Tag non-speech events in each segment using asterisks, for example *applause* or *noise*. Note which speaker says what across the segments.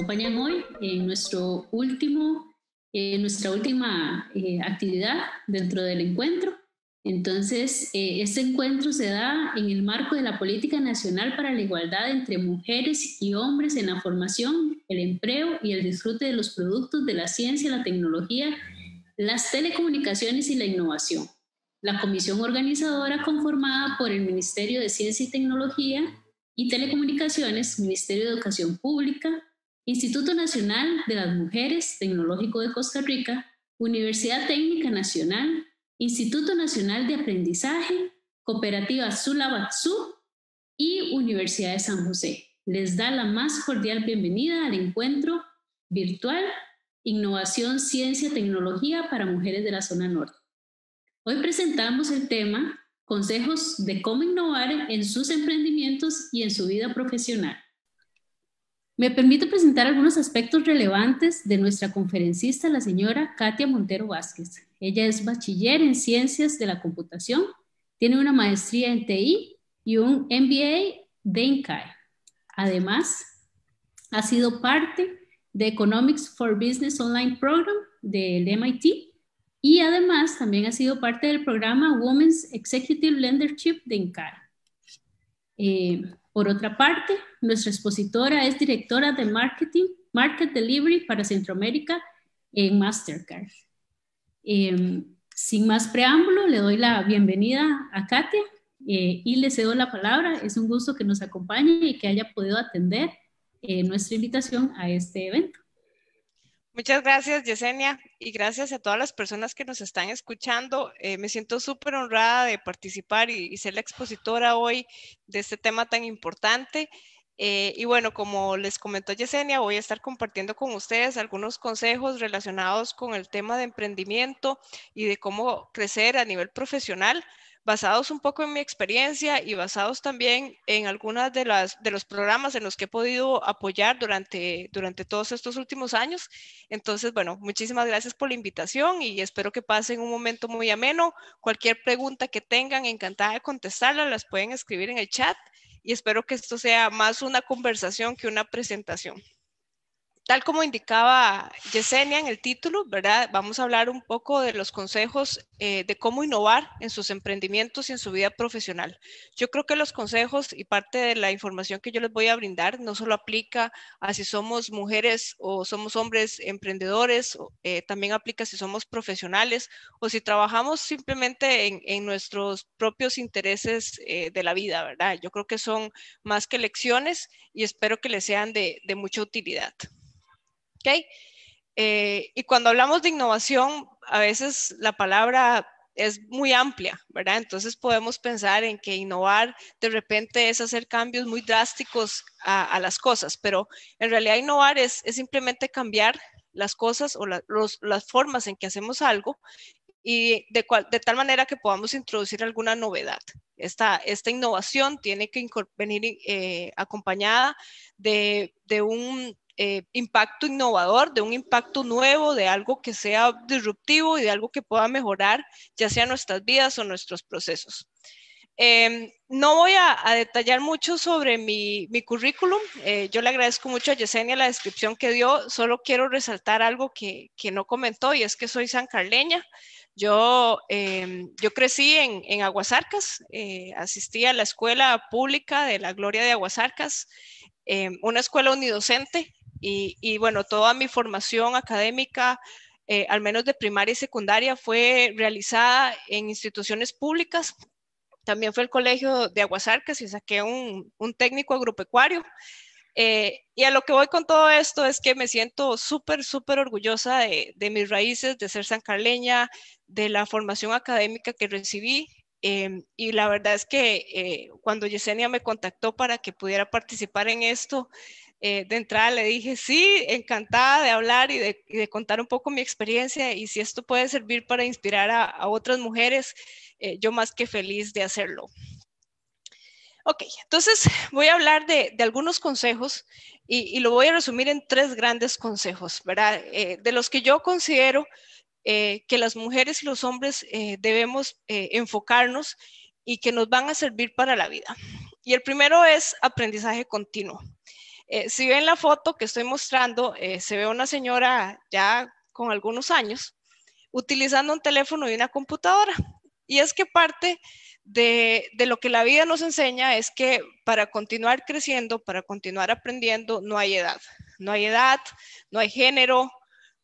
Speaker 1: acompañan hoy en nuestro último, nuestra última eh, actividad dentro del encuentro. Entonces, eh, este encuentro se da en el marco de la Política Nacional para la Igualdad entre Mujeres y Hombres en la Formación, el Empleo y el Disfrute de los Productos de la Ciencia, la Tecnología, las Telecomunicaciones y la Innovación. La comisión organizadora conformada por el Ministerio de Ciencia y Tecnología y Telecomunicaciones, Ministerio de Educación Pública, Instituto Nacional de las Mujeres Tecnológico de Costa Rica, Universidad Técnica Nacional, Instituto Nacional de Aprendizaje, Cooperativa Zulabatsu y Universidad de San José. Les da la más cordial bienvenida al encuentro virtual Innovación, Ciencia, Tecnología para Mujeres de la Zona Norte. Hoy presentamos el tema Consejos de cómo innovar en sus emprendimientos y en su vida profesional. Me permito presentar algunos aspectos relevantes de nuestra conferencista, la señora Katia Montero Vázquez. Ella es bachiller en ciencias de la computación, tiene una maestría en TI y un MBA de INCAE. Además, ha sido parte de Economics for Business Online Program del MIT y además también ha sido parte del programa Women's Executive Lendership de INCAE. Eh, por otra parte, nuestra expositora es directora de marketing, market delivery para Centroamérica en Mastercard. Em, sin más preámbulo, le doy la bienvenida a Katia eh, y le cedo la palabra. Es un gusto que nos acompañe y que haya podido atender eh, nuestra invitación a este
Speaker 2: evento. Muchas gracias, Yesenia, y gracias a todas las personas que nos están escuchando. Eh, me siento súper honrada de participar y, ser la expositora hoy de este tema tan importante. Eh, y bueno, como les comentó Yesenia, voy a estar compartiendo con ustedes algunos consejos relacionados con el tema de emprendimiento y de cómo crecer a nivel profesional, basados un poco en mi experiencia y basados también en algunos de, de los programas en los que he podido apoyar durante, durante todos estos últimos años. Entonces, bueno, muchísimas gracias por la invitación y espero que pasen un momento muy ameno. Cualquier pregunta que tengan, encantada de contestarla, las pueden escribir en el chat y espero que esto sea más una conversación que una presentación. Tal como indicaba Yesenia en el título, ¿verdad? Vamos a hablar un poco de los consejos eh, de cómo innovar en sus emprendimientos y en su vida profesional. Yo creo que los consejos y parte de la información que yo les voy a brindar no solo aplica a si somos mujeres o somos hombres emprendedores, eh, también aplica si somos profesionales o si trabajamos simplemente en, nuestros propios intereses eh, de la vida, ¿verdad? Yo creo que son más que lecciones y espero que les sean de mucha utilidad. ¿Ok? Eh, y cuando hablamos de innovación, a veces la palabra es muy amplia, ¿verdad? Entonces podemos pensar en que innovar de repente es hacer cambios muy drásticos a, las cosas, pero en realidad innovar es, simplemente cambiar las cosas o las formas en que hacemos algo y de, tal manera que podamos introducir alguna novedad. Esta, esta innovación tiene que venir eh, acompañada de, un, eh, impacto innovador, de un impacto nuevo, de algo que sea disruptivo y de algo que pueda mejorar ya sea nuestras vidas o nuestros procesos. Em, no voy a, detallar mucho sobre mi, currículum. Eh, yo le agradezco mucho a Yesenia la descripción que dio. Solo quiero resaltar algo que, no comentó y es que soy sancarleña. Yo, em, yo crecí en, en Aguasarcas, eh, asistí a la escuela pública de la Gloria de Aguasarcas, em, una escuela unidocente y, bueno, toda mi formación académica, eh, al menos de primaria y secundaria, fue realizada en instituciones públicas. También fue el colegio de Aguasarcas y saqué un, técnico agropecuario. Eh, y a lo que voy con todo esto es que me siento súper, súper orgullosa de, mis raíces, de ser sancarleña, de la formación académica que recibí. Eh, y la verdad es que cuando Yesenia me contactó para que pudiera participar en esto, eh, de entrada le dije, sí, encantada de hablar y de, contar un poco mi experiencia y si esto puede servir para inspirar a, otras mujeres, eh, yo más que feliz de hacerlo. Ok, entonces voy a hablar de, algunos consejos y, lo voy a resumir en tres grandes consejos, ¿verdad? Eh, de los que yo considero que las mujeres y los hombres debemos enfocarnos y que nos van a servir para la vida. Y el primero es aprendizaje continuo. Eh, si ven la foto que estoy mostrando, eh, se ve una señora ya con algunos años utilizando un teléfono y una computadora. Y es que parte de, de, lo que la vida nos enseña es que para continuar creciendo, para continuar aprendiendo, no hay edad. No hay edad, no hay género,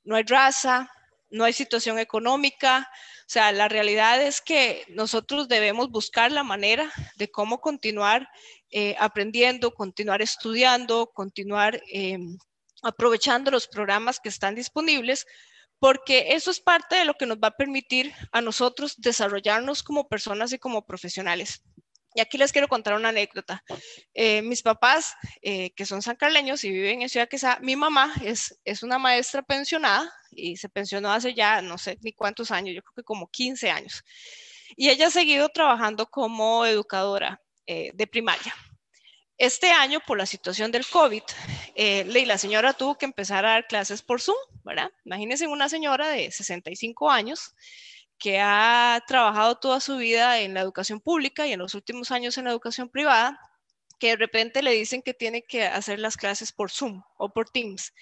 Speaker 2: no hay raza, no hay situación económica, o sea, la realidad es que nosotros debemos buscar la manera de cómo continuar eh, aprendiendo, continuar estudiando, continuar eh, aprovechando los programas que están disponibles, porque eso es parte de lo que nos va a permitir a nosotros desarrollarnos como personas y como profesionales. Y aquí les quiero contar una anécdota. Eh, mis papás, eh, que son sancarleños y viven en Ciudad Quesada, mi mamá es, es una maestra pensionada y se pensionó hace ya no sé ni cuántos años, yo creo que como 15 años. Y ella ha seguido trabajando como educadora eh, de primaria. Este año, por la situación del COVID, la señora tuvo que empezar a dar clases por Zoom, ¿verdad? Imagínense una señora de 65 años que ha trabajado toda su vida en la educación pública y en los últimos años en la educación privada, que de repente le dicen que tiene que hacer las clases por Zoom o por Teams.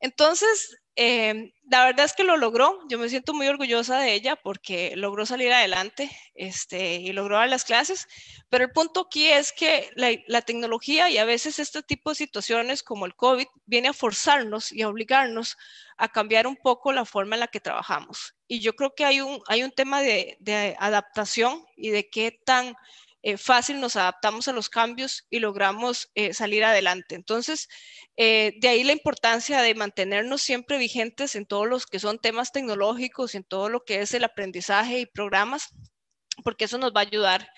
Speaker 2: Entonces, Em, la verdad es que lo logró, yo me siento muy orgullosa de ella porque logró salir adelante este, y logró dar las clases, pero el punto aquí es que la, tecnología y a veces este tipo de situaciones como el COVID viene a forzarnos y a obligarnos a cambiar un poco la forma en la que trabajamos. Y yo creo que hay un, hay un tema de, de adaptación y de qué tan eh, fácil nos adaptamos a los cambios y logramos eh, salir adelante. Entonces, eh, de ahí la importancia de mantenernos siempre vigentes en todos los que son temas tecnológicos, y en todo lo que es el aprendizaje y programas, porque eso nos va a ayudar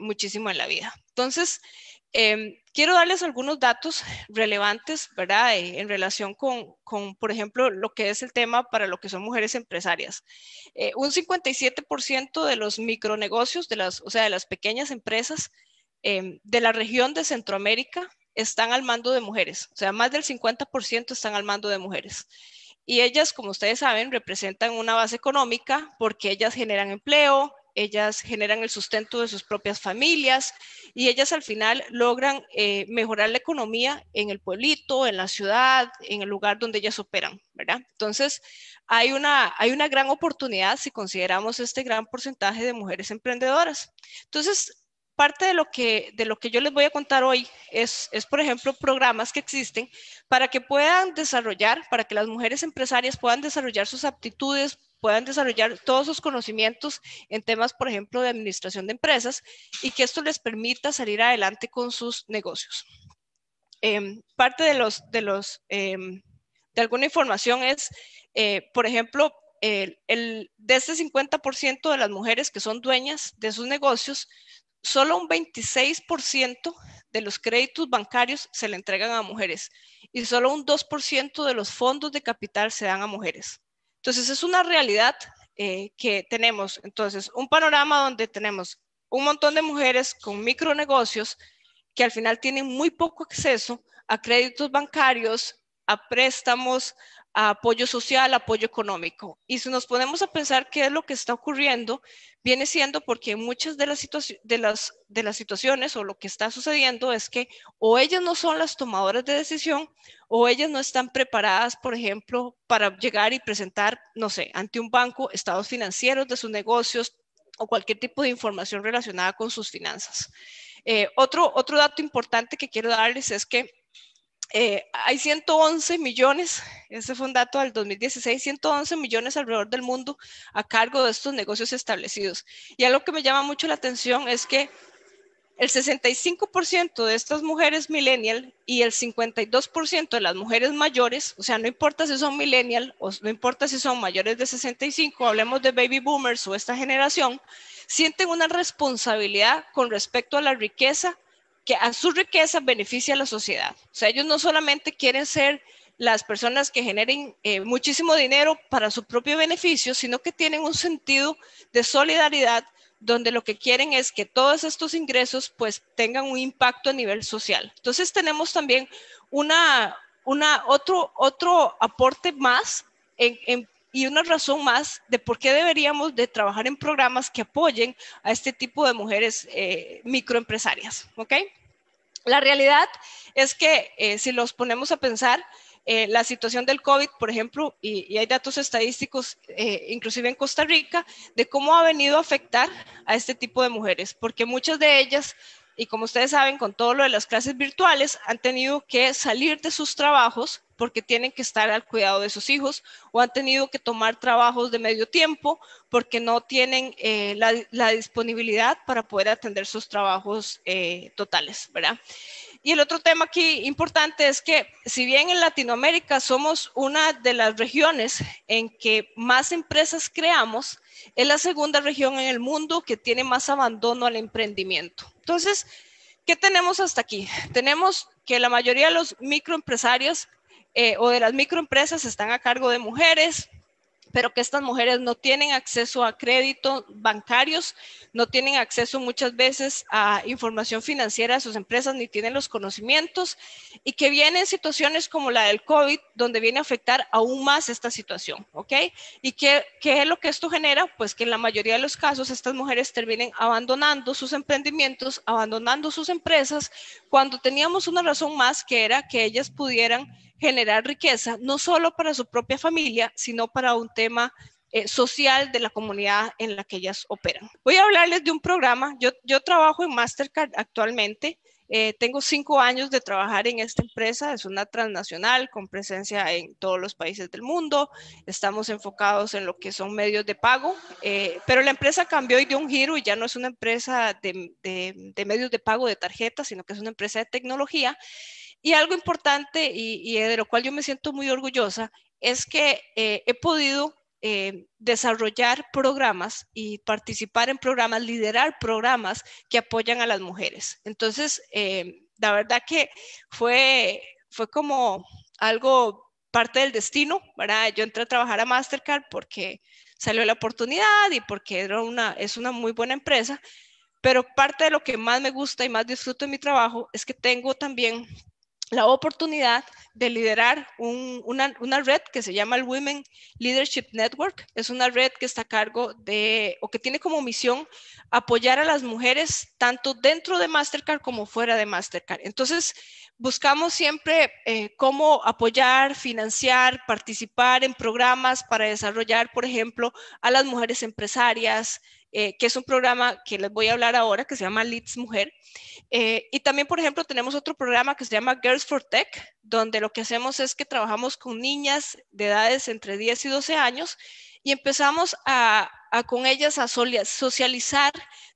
Speaker 2: muchísimo en la vida. Entonces, Em, quiero darles algunos datos relevantes, ¿verdad? Eh, en relación con, por ejemplo, lo que es el tema para lo que son mujeres empresarias. Eh, un 57% de los micronegocios, de las, o sea, de las pequeñas empresas em, de la región de Centroamérica están al mando de mujeres, o sea, más del 50% están al mando de mujeres. Y ellas, como ustedes saben, representan una base económica porque ellas generan empleo, ellas generan el sustento de sus propias familias y ellas al final logran eh, mejorar la economía en el pueblito, en la ciudad, en el lugar donde ellas operan, ¿verdad? Entonces, hay una, hay una gran oportunidad si consideramos este gran porcentaje de mujeres emprendedoras. Entonces, parte de lo que, de lo que yo les voy a contar hoy es, es, por ejemplo, programas que existen para que puedan desarrollar, para que las mujeres empresarias puedan desarrollar sus aptitudes, puedan desarrollar todos sus conocimientos en temas, por ejemplo, de administración de empresas y que esto les permita salir adelante con sus negocios. Em, parte de los, de los, em, de alguna información es, eh, por ejemplo, el, de este 50% de las mujeres que son dueñas de sus negocios, solo un 26% de los créditos bancarios se le entregan a mujeres y solo un 2% de los fondos de capital se dan a mujeres. Entonces, es una realidad eh, que tenemos. Entonces, un panorama donde tenemos un montón de mujeres con micronegocios que al final tienen muy poco acceso a créditos bancarios, a préstamos, apoyo social, apoyo económico. Y si nos ponemos a pensar qué es lo que está ocurriendo, viene siendo porque muchas de las, situaciones o lo que está sucediendo es que o ellas no son las tomadoras de decisión o ellas no están preparadas, por ejemplo, para llegar y presentar, no sé, ante un banco estados financieros de sus negocios o cualquier tipo de información relacionada con sus finanzas. Eh, otro, otro dato importante que quiero darles es que eh, hay 111 millones, ese fue un dato del 2016, 111 millones alrededor del mundo a cargo de estos negocios establecidos. Y algo que me llama mucho la atención es que el 65% de estas mujeres millennial y el 52% de las mujeres mayores, o sea, no importa si son millennial o no importa si son mayores de 65, hablemos de baby boomers o esta generación, sienten una responsabilidad con respecto a la riqueza que a su riqueza beneficia a la sociedad. O sea, ellos no solamente quieren ser las personas que generen eh, muchísimo dinero para su propio beneficio, sino que tienen un sentido de solidaridad donde lo que quieren es que todos estos ingresos pues tengan un impacto a nivel social. Entonces tenemos también una, una, otro, otro aporte más en y una razón más de por qué deberíamos de trabajar en programas que apoyen a este tipo de mujeres eh, microempresarias, ¿ok? La realidad es que eh, si los ponemos a pensar, eh, la situación del COVID, por ejemplo, y, hay datos estadísticos, inclusive en Costa Rica, de cómo ha venido a afectar a este tipo de mujeres, porque muchas de ellas y como ustedes saben, con todo lo de las clases virtuales, han tenido que salir de sus trabajos porque tienen que estar al cuidado de sus hijos o han tenido que tomar trabajos de medio tiempo porque no tienen eh, la, disponibilidad para poder atender sus trabajos eh, totales, ¿verdad? Y el otro tema aquí importante es que si bien en Latinoamérica somos una de las regiones en que más empresas creamos, es la segunda región en el mundo que tiene más abandono al emprendimiento. Entonces, ¿qué tenemos hasta aquí? Tenemos que la mayoría de los microempresarios eh, o de las microempresas están a cargo de mujeres, pero que estas mujeres no tienen acceso a créditos bancarios, no tienen acceso muchas veces a información financiera de sus empresas, ni tienen los conocimientos, y que vienen situaciones como la del COVID, donde viene a afectar aún más esta situación, ¿ok? ¿Y qué, qué es lo que esto genera? Pues que en la mayoría de los casos estas mujeres terminen abandonando sus emprendimientos, abandonando sus empresas, cuando teníamos una razón más que era que ellas pudieran generar riqueza, no solo para su propia familia, sino para un tema eh, social de la comunidad en la que ellas operan. Voy a hablarles de un programa. Yo, yo trabajo en Mastercard actualmente. Eh, tengo cinco años de trabajar en esta empresa, es una transnacional con presencia en todos los países del mundo, estamos enfocados en lo que son medios de pago, eh, pero la empresa cambió y dio un giro y ya no es una empresa de, de, de medios de pago de tarjetas, sino que es una empresa de tecnología y algo importante y, de lo cual yo me siento muy orgullosa es que eh, he podido eh, desarrollar programas y participar en programas, liderar programas que apoyan a las mujeres. Entonces, eh, la verdad que fue, fue como algo parte del destino, ¿verdad? Yo entré a trabajar a Mastercard porque salió la oportunidad y porque era una, es una muy buena empresa, pero parte de lo que más me gusta y más disfruto en mi trabajo es que tengo también la oportunidad de liderar una, red que se llama el Women Leadership Network. Es una red que está a cargo de, o que tiene como misión apoyar a las mujeres tanto dentro de Mastercard como fuera de Mastercard. Entonces, buscamos siempre eh, cómo apoyar, financiar, participar en programas para desarrollar, por ejemplo, a las mujeres empresarias, eh, que es un programa que les voy a hablar ahora, que se llama Leads Mujer. Eh, y también, por ejemplo, tenemos otro programa que se llama Girls for Tech, donde lo que hacemos es que trabajamos con niñas de edades entre 10 y 12 años y empezamos a con ellas a socializar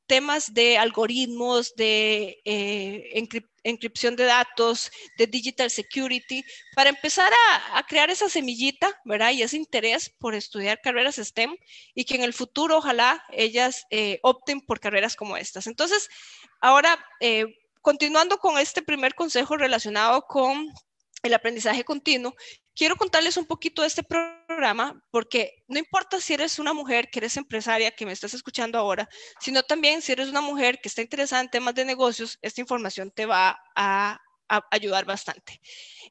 Speaker 2: temas de algoritmos, de eh, encripción de datos, de digital security, para empezar a, crear esa semillita, ¿verdad? Y ese interés por estudiar carreras STEM y que en el futuro ojalá ellas eh, opten por carreras como estas. Entonces, ahora, eh, continuando con este primer consejo relacionado con el aprendizaje continuo, Quiero contarles un poquito de este programa porque no importa si eres una mujer, que eres empresaria, que me estás escuchando ahora, sino también si eres una mujer que está interesada en temas de negocios, esta información te va a, ayudar bastante.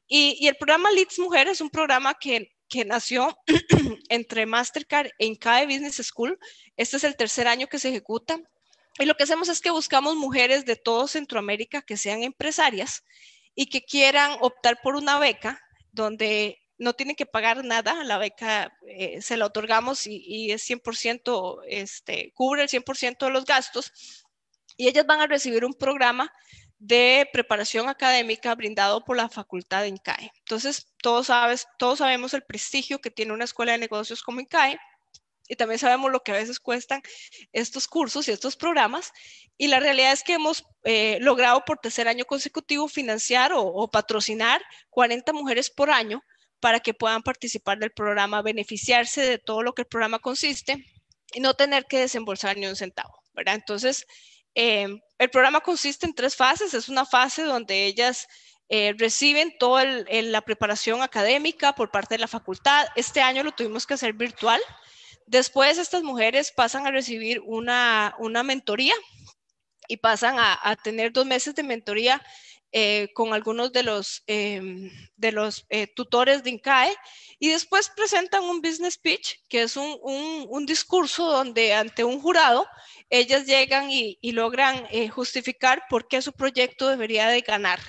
Speaker 2: Y, el programa Leads Mujer es un programa que, que nació *clears throat* entre Mastercard e INCAE Business School. Este es el tercer año que se ejecuta. Y lo que hacemos es que buscamos mujeres de todo Centroamérica que sean empresarias y que quieran optar por una beca donde no tienen que pagar nada, la beca eh, se la otorgamos y, es 100%, este, cubre el 100% de los gastos y ellas van a recibir un programa de preparación académica brindado por la facultad de INCAE. Entonces, todos, sabes, todos sabemos el prestigio que tiene una escuela de negocios como INCAE y también sabemos lo que a veces cuestan estos cursos y estos programas. Y la realidad es que hemos eh, logrado por tercer año consecutivo financiar o, patrocinar 40 mujeres por año para que puedan participar del programa, beneficiarse de todo lo que el programa consiste y no tener que desembolsar ni un centavo, ¿verdad? Entonces, em, el programa consiste en tres fases. Es una fase donde ellas eh, reciben toda la preparación académica por parte de la facultad. Este año lo tuvimos que hacer virtual. Después estas mujeres pasan a recibir una, mentoría y pasan a, tener dos meses de mentoría eh, con algunos de los, em, de los eh, tutores de INCAE y después presentan un business pitch, que es un, discurso donde ante un jurado ellas llegan y, y logran eh, justificar por qué su proyecto debería de ganar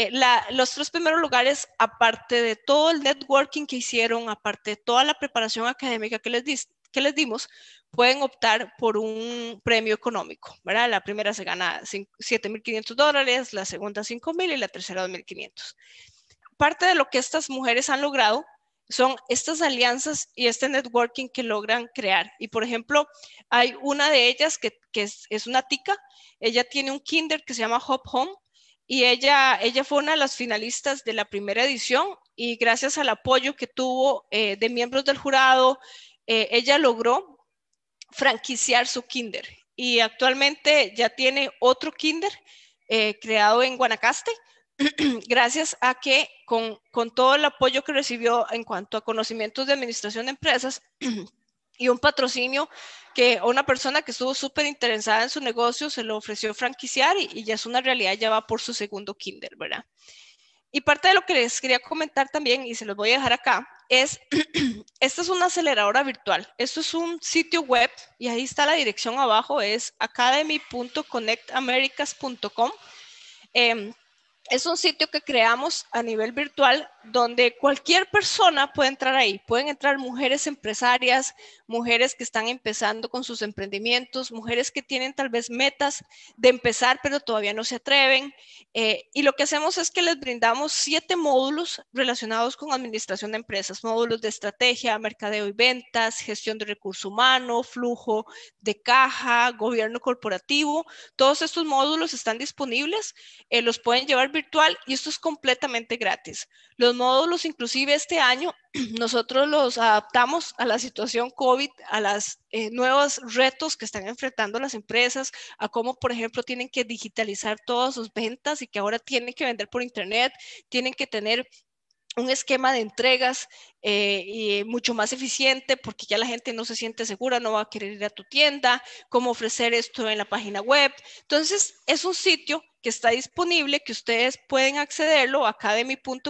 Speaker 2: eh, los tres primeros lugares, aparte de todo el networking que hicieron, aparte de toda la preparación académica que les, dimos, pueden optar por un premio económico, ¿verdad? La primera se gana 7.500 dólares, la segunda 5.000 y la tercera 2.500. Parte de lo que estas mujeres han logrado son estas alianzas y este networking que logran crear. Y por ejemplo, hay una de ellas que, es, es, una tica, ella tiene un kinder que se llama Hop Home y ella, ella fue una de las finalistas de la primera edición y gracias al apoyo que tuvo eh, de miembros del jurado, eh, ella logró franquiciar su kinder y actualmente ya tiene otro kinder eh, creado en Guanacaste, *clears throat* gracias a que con, con todo el apoyo que recibió en cuanto a conocimientos de administración de empresas, *clears throat* y un patrocinio que una persona que estuvo súper interesada en su negocio se lo ofreció franquiciar y, ya es una realidad, ya va por su segundo Kindle, ¿verdad? Y parte de lo que les quería comentar también, y se los voy a dejar acá, es, *clears throat* esta es una aceleradora virtual. Esto es un sitio web y ahí está la dirección abajo, es academy.connectamericas.com. Eh, em, es un sitio que creamos a nivel virtual donde cualquier persona puede entrar ahí. Pueden entrar mujeres empresarias, mujeres que están empezando con sus emprendimientos, mujeres que tienen tal vez metas de empezar pero todavía no se atreven. Eh, y lo que hacemos es que les brindamos siete módulos relacionados con administración de empresas, módulos de estrategia, mercadeo y ventas, gestión de recursos humanos, flujo de caja, gobierno corporativo. Todos estos módulos están disponibles, eh, los pueden llevar virtual y esto es completamente gratis. Los módulos, inclusive este año, *clears throat* nosotros los adaptamos a la situación COVID, a los eh, nuevos retos que están enfrentando las empresas, a cómo, por ejemplo, tienen que digitalizar todas sus ventas y que ahora tienen que vender por Internet, tienen que tener un esquema de entregas eh, y mucho más eficiente porque ya la gente no se siente segura, no va a querer ir a tu tienda, cómo ofrecer esto en la página web. Entonces, es un sitio que está disponible, que ustedes pueden accederlo,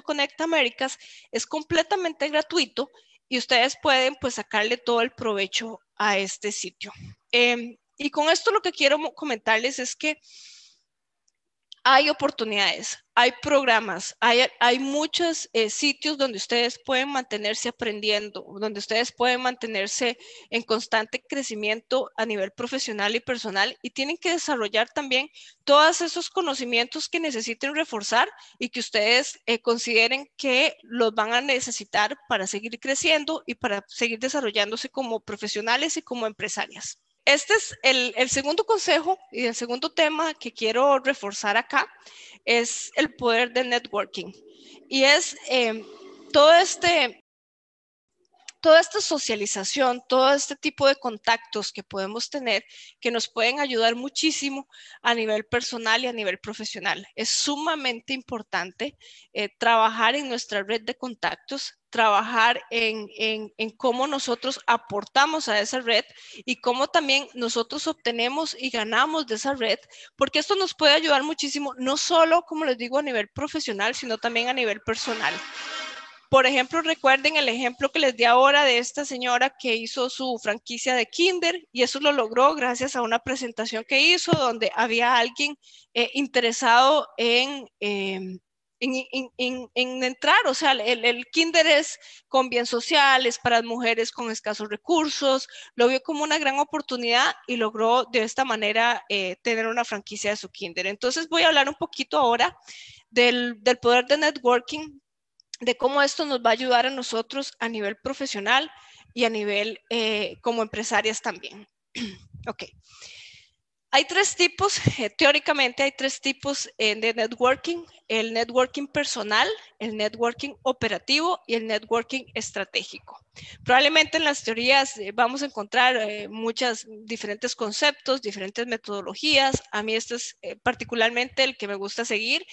Speaker 2: Conecta Américas, es completamente gratuito y ustedes pueden pues sacarle todo el provecho a este sitio. Em, y con esto lo que quiero comentarles es que hay oportunidades, hay programas, hay, muchos eh, sitios donde ustedes pueden mantenerse aprendiendo, donde ustedes pueden mantenerse en constante crecimiento a nivel profesional y personal y tienen que desarrollar también todos esos conocimientos que necesiten reforzar y que ustedes eh, consideren que los van a necesitar para seguir creciendo y para seguir desarrollándose como profesionales y como empresarias. Este es el, segundo consejo y el segundo tema que quiero reforzar acá, es el poder del networking. Y es eh, todo este, toda esta socialización, todo este tipo de contactos que podemos tener que nos pueden ayudar muchísimo a nivel personal y a nivel profesional. Es sumamente importante eh, trabajar en nuestra red de contactos, trabajar en, cómo nosotros aportamos a esa red y cómo también nosotros obtenemos y ganamos de esa red, porque esto nos puede ayudar muchísimo, no solo, como les digo, a nivel profesional, sino también a nivel personal. Por ejemplo, recuerden el ejemplo que les di ahora de esta señora que hizo su franquicia de Kinder y eso lo logró gracias a una presentación que hizo donde había alguien eh, interesado en... Em, en, entrar, o sea, el, kinder es con bien sociales, para mujeres con escasos recursos, lo vio como una gran oportunidad y logró de esta manera eh, tener una franquicia de su kinder. Entonces voy a hablar un poquito ahora del, poder de networking, de cómo esto nos va a ayudar a nosotros a nivel profesional y a nivel eh, como empresarias también. *clears throat* ok. Hay tres tipos, *laughs* teóricamente hay tres tipos eh, de networking, el networking personal, el networking operativo y el networking estratégico. Probablemente en las teorías eh, vamos a encontrar eh, muchos diferentes conceptos, diferentes metodologías. A mí este es particularmente el que me gusta seguir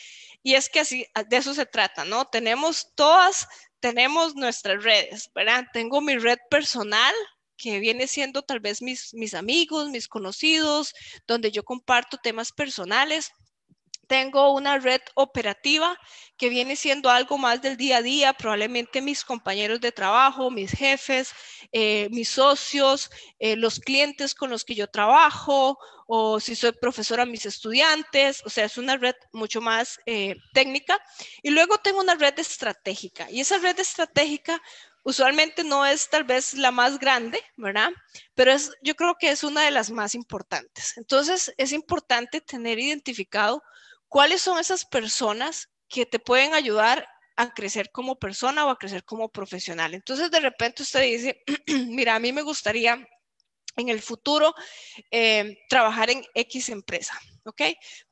Speaker 2: y es que así, de eso se trata, ¿no? Tenemos todas, tenemos nuestras redes, ¿verdad? Tengo mi red personal, que viene siendo tal vez mis, amigos, mis conocidos, donde yo comparto temas personales, tengo una red operativa que viene siendo algo más del día a día, probablemente mis compañeros de trabajo, mis jefes, eh, mis socios, eh, los clientes con los que yo trabajo, o si soy profesora, mis estudiantes, o sea, es una red mucho más eh, técnica. Y luego tengo una red estratégica, y esa red estratégica Usualmente no es tal vez la más grande, ¿verdad? Pero es, yo creo que es una de las más importantes. Entonces, es importante tener identificado cuáles son esas personas que te pueden ayudar a crecer como persona o a crecer como profesional. Entonces, de repente usted dice, *clears throat* mira, a mí me gustaría en el futuro eh, trabajar en X empresa. ¿ok?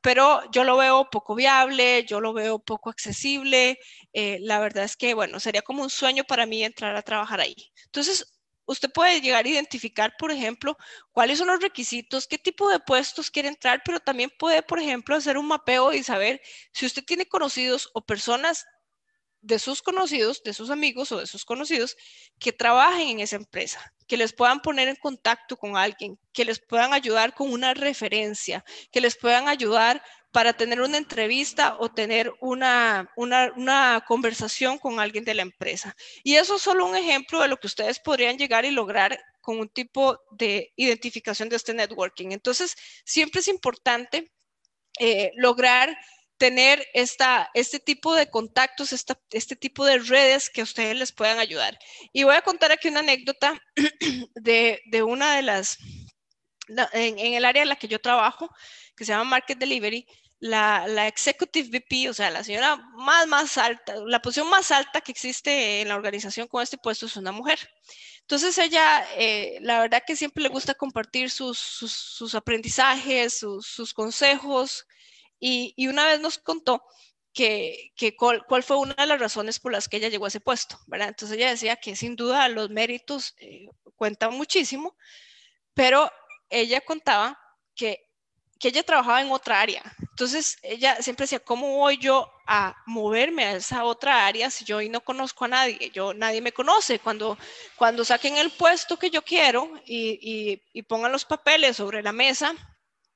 Speaker 2: Pero yo lo veo poco viable, yo lo veo poco accesible. Eh, la verdad es que, bueno, sería como un sueño para mí entrar a trabajar ahí. Entonces, usted puede llegar a identificar, por ejemplo, cuáles son los requisitos, qué tipo de puestos quiere entrar, pero también puede, por ejemplo, hacer un mapeo y saber si usted tiene conocidos o personas de sus conocidos, de sus amigos o de sus conocidos que trabajen en esa empresa, que les puedan poner en contacto con alguien, que les puedan ayudar con una referencia, que les puedan ayudar para tener una entrevista o tener una, una, conversación con alguien de la empresa. Y eso es solo un ejemplo de lo que ustedes podrían llegar y lograr con un tipo de identificación de este networking. Entonces, siempre es importante eh, lograr tener este tipo de contactos, este tipo de redes que a ustedes les puedan ayudar. Y voy a contar aquí una anécdota *clears throat* de, una de las, en, el área en la que yo trabajo, que se llama Market Delivery, la, Executive VP, o sea, la señora más, más alta, la posición más alta que existe en la organización con este puesto es una mujer. Entonces ella, eh, la verdad que siempre le gusta compartir sus, sus, aprendizajes, sus consejos, y, una vez nos contó que, cuál, fue una de las razones por las que ella llegó a ese puesto, ¿verdad? Entonces ella decía que sin duda los méritos eh, cuentan muchísimo, pero ella contaba que, ella trabajaba en otra área. Entonces ella siempre decía, ¿cómo voy yo a moverme a esa otra área si yo hoy no conozco a nadie? Yo, nadie me conoce. Cuando, saquen el puesto que yo quiero y pongan los papeles sobre la mesa,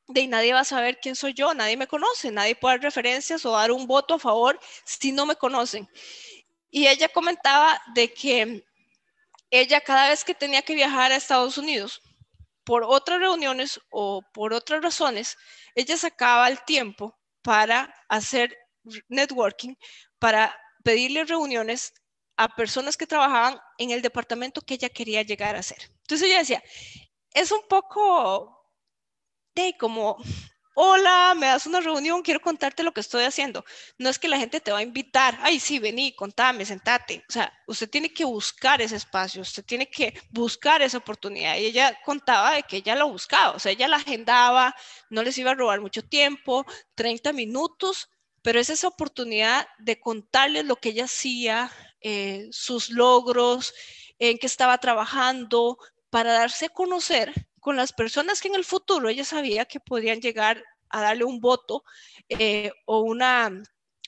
Speaker 2: de nadie va a saber quién soy yo, nadie me conoce, nadie puede dar referencias o dar un voto a favor si no me conocen. Y ella comentaba de que ella cada vez que tenía que viajar a Estados Unidos por otras reuniones o por otras razones, ella sacaba el tiempo para hacer networking, para pedirle reuniones a personas que trabajaban en el departamento que ella quería llegar a hacer Entonces ella decía, es un poco de como, hola, me das una reunión, quiero contarte lo que estoy haciendo. No es que la gente te va a invitar, ay, sí, vení, contame, sentate. O sea, usted tiene que buscar ese espacio, usted tiene que buscar esa oportunidad. Y ella contaba de que ella lo buscaba, o sea, ella la agendaba, no les iba a robar mucho tiempo, 30 minutos, pero es esa oportunidad de contarles lo que ella hacía, eh, sus logros, en qué estaba trabajando, para darse a conocer con las personas que en el futuro ella sabía que podían llegar a darle un voto eh, o una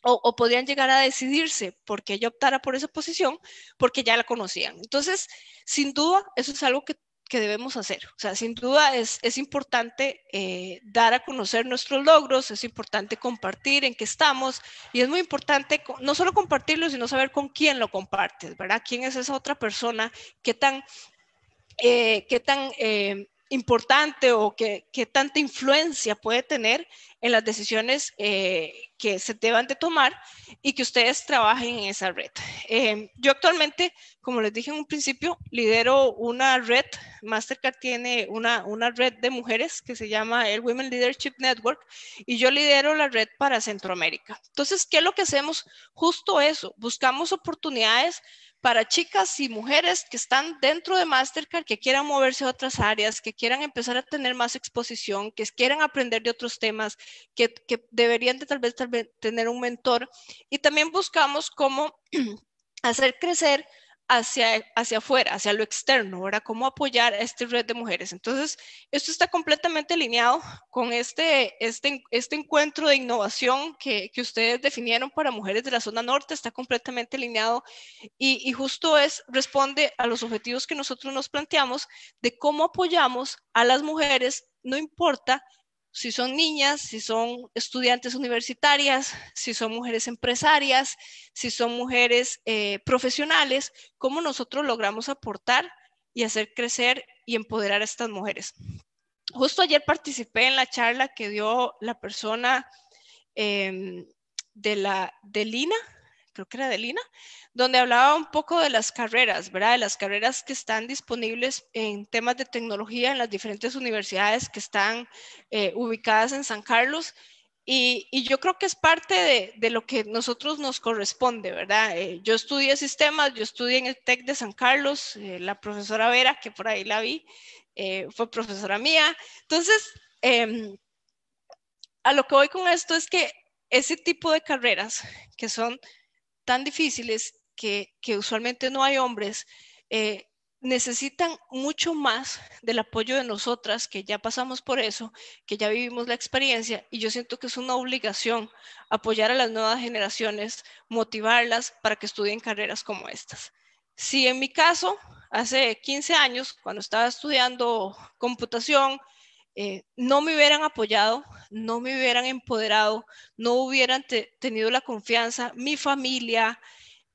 Speaker 2: o, llegar a decidirse porque ella optara por esa posición, porque ya la conocían. Entonces, sin duda, eso es algo que, debemos hacer. O sea, sin duda es, es importante eh, dar a conocer nuestros logros, es importante compartir en qué estamos y es muy importante no solo compartirlo, sino saber con quién lo compartes, ¿verdad? ¿Quién es esa otra persona? ¿Qué tan... Eh, qué tan importante o que, tanta influencia puede tener en las decisiones eh, que se deban de tomar y que ustedes trabajen en esa red. Em, yo actualmente, como les dije en un principio, lidero una red, Mastercard tiene una, una red de mujeres que se llama el Women Leadership Network y yo lidero la red para Centroamérica. Entonces, ¿qué es lo que hacemos? Justo eso, buscamos oportunidades para chicas y mujeres que están dentro de Mastercard, que quieran moverse a otras áreas, que quieran empezar a tener más exposición, que quieran aprender de otros temas, que, deberían de tal vez tener un mentor. Y también buscamos cómo *clears throat* hacer crecer hacia, hacia afuera, hacia lo externo, ¿verdad? ¿Cómo apoyar a esta red de mujeres? Entonces, esto está completamente alineado con este, este, este encuentro de innovación que, ustedes definieron para mujeres de la zona norte, está completamente alineado y, y justo es, responde a los objetivos que nosotros nos planteamos de cómo apoyamos a las mujeres, no importa si son niñas, si son estudiantes universitarias, si son mujeres empresarias, si son mujeres eh, profesionales, cómo nosotros logramos aportar y hacer crecer y empoderar a estas mujeres. Justo ayer participé en la charla que dio la persona em, de la de Lina, creo que era de Lina, donde hablaba un poco de las carreras, ¿verdad? De las carreras que están disponibles en temas de tecnología en las diferentes universidades que están eh, ubicadas en San Carlos. Y, yo creo que es parte de, lo que nosotros nos corresponde, ¿verdad? Eh, yo estudié sistemas, yo estudié en el TEC de San Carlos, eh, la profesora Vera, que por ahí la vi, fue profesora mía. Entonces, em, a lo que voy con esto es que ese tipo de carreras que son tan difíciles que, usualmente no hay hombres, eh, necesitan mucho más del apoyo de nosotras, que ya pasamos por eso, que ya vivimos la experiencia, y yo siento que es una obligación apoyar a las nuevas generaciones, motivarlas para que estudien carreras como estas. Si en mi caso, hace 15 años, cuando estaba estudiando computación, eh, no me hubieran apoyado, no me hubieran empoderado, no hubieran tenido la confianza, mi familia,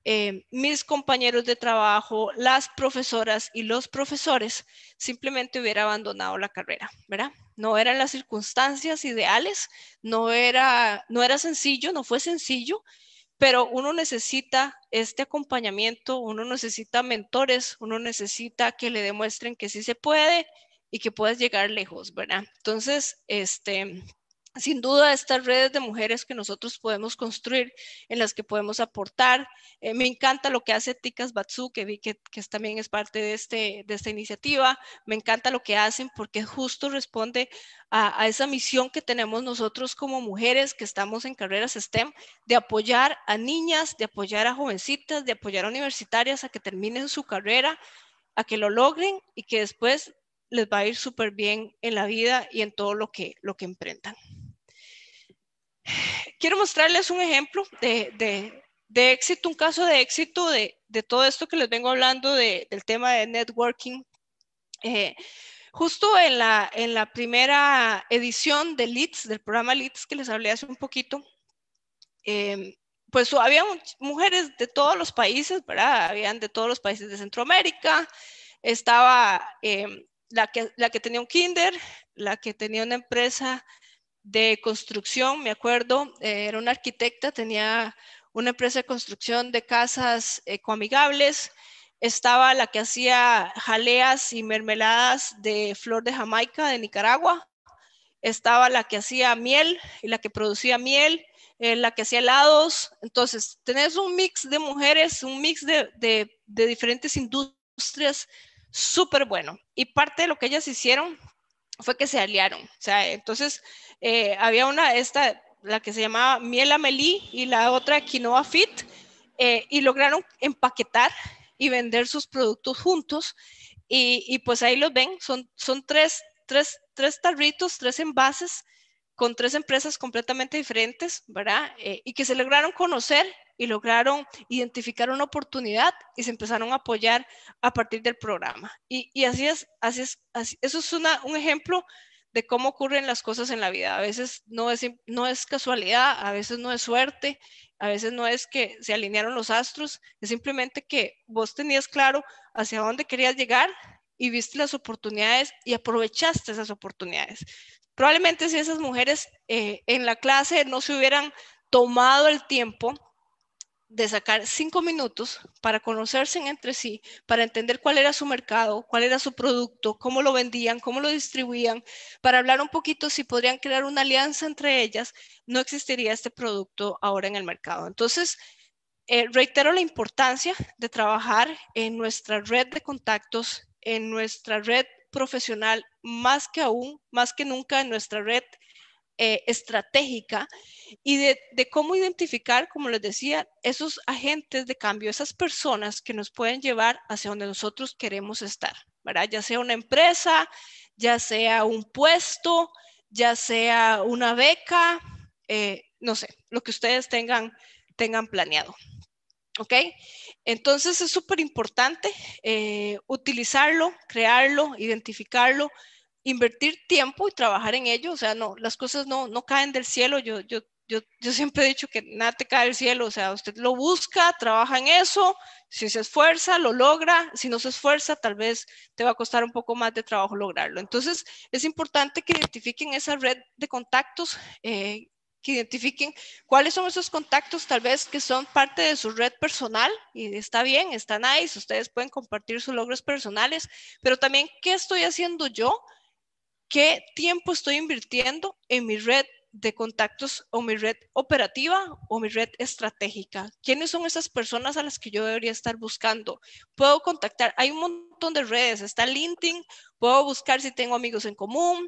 Speaker 2: eh, mis compañeros de trabajo, las profesoras y los profesores, simplemente hubiera abandonado la carrera, ¿verdad? No eran las circunstancias ideales, no era, no era sencillo, no fue sencillo, pero uno necesita este acompañamiento, uno necesita mentores, uno necesita que le demuestren que sí se puede, y que puedas llegar lejos, ¿verdad? Entonces, este, sin duda, estas redes de mujeres que nosotros podemos construir, en las que podemos aportar. Eh, me encanta lo que hace Ticas Batsu, que vi que, que también es parte de, este, de esta iniciativa. Me encanta lo que hacen porque justo responde a, a, esa misión que tenemos nosotros como mujeres que estamos en carreras STEM, de apoyar a niñas, de apoyar a jovencitas, de apoyar a universitarias a que terminen su carrera, a que lo logren y que después les va a ir súper bien en la vida y en todo lo que, lo que emprendan. Quiero mostrarles un ejemplo de, de, de éxito, un caso de éxito de, de, todo esto que les vengo hablando del tema de networking. Eh, justo en la, en la primera edición de Leads, del programa Leads que les hablé hace un poquito, em, pues había mujeres de todos los países, ¿verdad? Habían de todos los países de Centroamérica, estaba em, la que, tenía un kinder, la que tenía una empresa de construcción, me acuerdo, eh, era una arquitecta, tenía una empresa de construcción de casas ecoamigables, estaba la que hacía jaleas y mermeladas de flor de Jamaica de Nicaragua, estaba la que hacía miel y la que producía miel, eh, la que hacía helados. Entonces, tenés un mix de mujeres, un mix de diferentes industrias súper bueno. Y parte de lo que ellas hicieron fue que se aliaron. O sea, entonces eh, había una, esta, la que se llamaba Miel Amelie y la otra Quinoa Fit, eh, y lograron empaquetar y vender sus productos juntos. Y, y pues ahí los ven, son, son tres, tres, tres tarritos, tres envases con tres empresas completamente diferentes, ¿verdad? Eh, y que se lograron conocer y lograron identificar una oportunidad y se empezaron a apoyar a partir del programa. Y, y así es, así es, eso es una, un ejemplo de cómo ocurren las cosas en la vida. A veces no es, no es casualidad, a veces no es suerte, a veces no es que se alinearon los astros, es simplemente que vos tenías claro hacia dónde querías llegar y viste las oportunidades y aprovechaste esas oportunidades. Probablemente si esas mujeres eh, en la clase no se hubieran tomado el tiempo de sacar cinco minutos para conocerse entre sí, para entender cuál era su mercado, cuál era su producto, cómo lo vendían, cómo lo distribuían, para hablar un poquito si podrían crear una alianza entre ellas, no existiría este producto ahora en el mercado. Entonces, eh, reitero la importancia de trabajar en nuestra red de contactos, en nuestra red profesional, más que aún, más que nunca en nuestra red eh, estratégica y de, cómo identificar, como les decía, esos agentes de cambio, esas personas que nos pueden llevar hacia donde nosotros queremos estar, ¿verdad? Ya sea una empresa, ya sea un puesto, ya sea una beca, eh, no sé, lo que ustedes tengan, tengan planeado. ¿Ok? Entonces es súper importante eh, utilizarlo, crearlo, identificarlo, invertir tiempo y trabajar en ello, o sea, no, las cosas no, no caen del cielo, yo, yo, yo, siempre he dicho que nada te cae del cielo, o sea, usted lo busca, trabaja en eso, si se esfuerza, lo logra, si no se esfuerza, tal vez te va a costar un poco más de trabajo lograrlo. Entonces, es importante que identifiquen esa red de contactos. Eh, que identifiquen cuáles son esos contactos tal vez que son parte de su red personal y está bien, está nice, ustedes pueden compartir sus logros personales, pero también qué estoy haciendo yo qué tiempo estoy invirtiendo en mi red de contactos o mi red operativa o mi red estratégica. ¿Quiénes son esas personas a las que yo debería estar buscando? Puedo contactar, hay un montón de redes, está LinkedIn, puedo buscar si tengo amigos en común,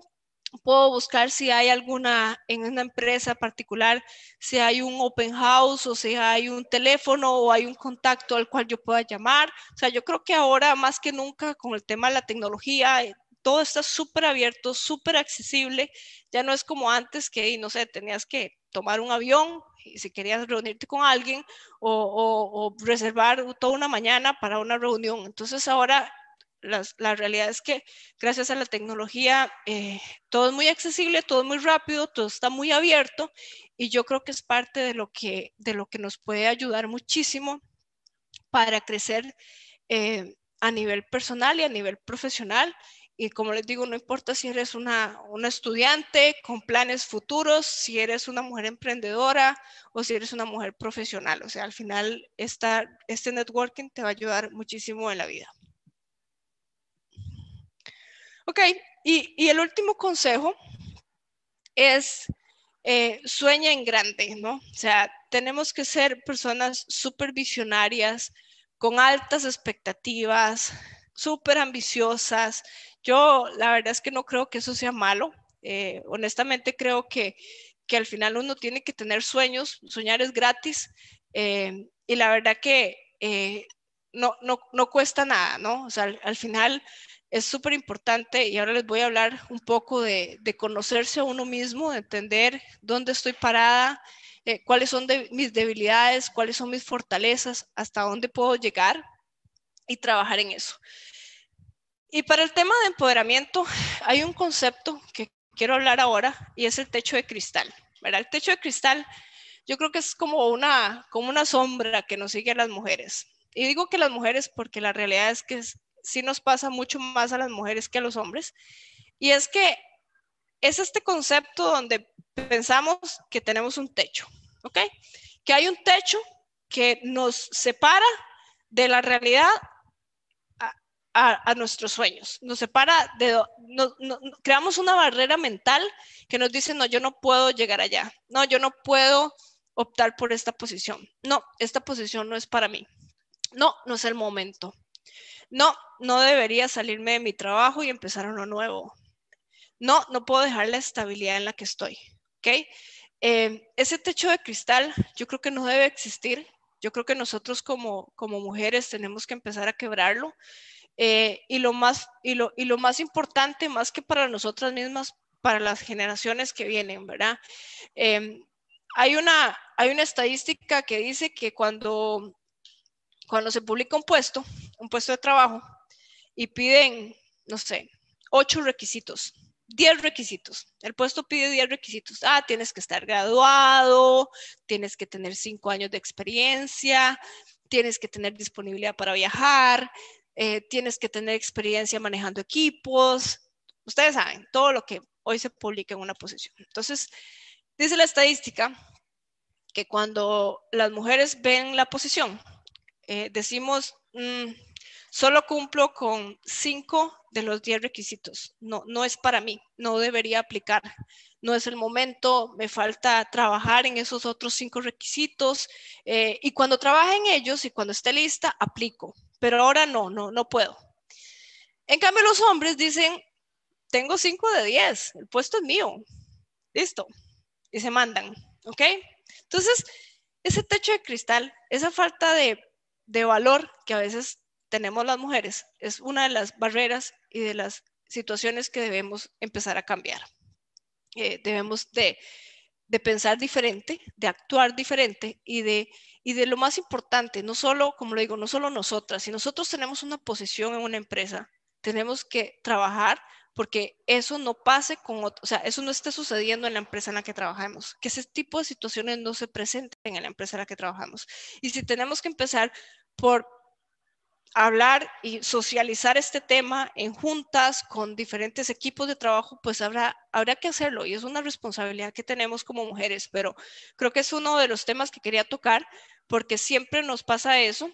Speaker 2: puedo buscar si hay alguna en una empresa particular, si hay un open house o si hay un teléfono o hay un contacto al cual yo pueda llamar. O sea, yo creo que ahora más que nunca con el tema de la tecnología, todo está súper abierto, súper accesible. Ya no es como antes que, no sé, tenías que tomar un avión y si querías reunirte con alguien o, reservar toda una mañana para una reunión. Entonces ahora la realidad es que gracias a la tecnología eh, todo es muy accesible, todo es muy rápido, todo está muy abierto y yo creo que es parte de lo que, de lo que nos puede ayudar muchísimo para crecer eh, a nivel personal y a nivel profesional y como les digo, no importa si eres una, estudiante con planes futuros, si eres una mujer emprendedora o si eres una mujer profesional. O sea, al final este networking te va a ayudar muchísimo en la vida. Ok, y, el último consejo es eh, sueña en grande, ¿no? O sea, tenemos que ser personas súper visionarias, con altas expectativas, súper ambiciosas, yo la verdad es que no creo que eso sea malo. Eh, honestamente creo que, que, al final uno tiene que tener sueños, soñar es gratis eh, y la verdad que eh, no, no, no, cuesta nada, ¿no? O sea, al, final es súper importante y ahora les voy a hablar un poco de, de conocerse a uno mismo, de entender dónde estoy parada, cuáles son mis debilidades, cuáles son mis fortalezas, hasta dónde puedo llegar y trabajar en eso. Y para el tema de empoderamiento, hay un concepto que quiero hablar ahora y es el techo de cristal. El techo de cristal yo creo que es como una, como una sombra que nos sigue a las mujeres. Y digo que las mujeres porque la realidad es que sí nos pasa mucho más a las mujeres que a los hombres. Y es que es este concepto donde pensamos que tenemos un techo, ¿ok? Que hay un techo que nos separa de la realidad a, nuestros sueños, nos separa de, no, creamos una barrera mental que nos dice, no, yo no puedo llegar allá, no, yo no puedo optar por esta posición, no, esta posición no es para mí, no, no es el momento, no, no debería salirme de mi trabajo y empezar uno nuevo, no, no puedo dejar la estabilidad en la que estoy, ¿ok? Eh, ese techo de cristal yo creo que no debe existir. Yo creo que nosotros como mujeres tenemos que empezar a quebrarlo eh, y, lo más, y, lo, y lo más importante, más que para nosotras mismas, para las generaciones que vienen, ¿verdad? Em, hay, una, hay una estadística que dice que cuando, cuando se publica un puesto, un puesto de trabajo, y piden, no sé, ocho requisitos, diez requisitos. El puesto pide diez requisitos. Ah, tienes que estar graduado, tienes que tener cinco años de experiencia, tienes que tener disponibilidad para viajar, eh, tienes que tener experiencia manejando equipos, ustedes saben, todo lo que hoy se publica en una posición. Entonces, dice la estadística que cuando las mujeres ven la posición, eh, decimos, mm, solo cumplo con cinco de los diez requisitos, no, no es para mí, no debería aplicar, no es el momento, me falta trabajar en esos otros cinco requisitos eh, y cuando trabaje en ellos y cuando esté lista, aplico pero ahora no, no, no puedo. En cambio, los hombres dicen, tengo 5 de 10, el puesto es mío, listo, y se mandan, ¿ok? Entonces, ese techo de cristal, esa falta de, valor que a veces tenemos las mujeres, es una de las barreras y de las situaciones que debemos empezar a cambiar. Eh, debemos de, pensar diferente, de actuar diferente y de y de lo más importante, no solo, como lo digo, no solo nosotras, si nosotros tenemos una posición en una empresa, tenemos que trabajar porque eso no pase con otro, o sea, eso no esté sucediendo en la empresa en la que trabajamos, que ese tipo de situaciones no se presenten en la empresa en la que trabajamos. Y si tenemos que empezar por hablar y socializar este tema en juntas con diferentes equipos de trabajo, pues habrá, habrá que hacerlo y es una responsabilidad que tenemos como mujeres, pero creo que es uno de los temas que quería tocar porque siempre nos pasa eso.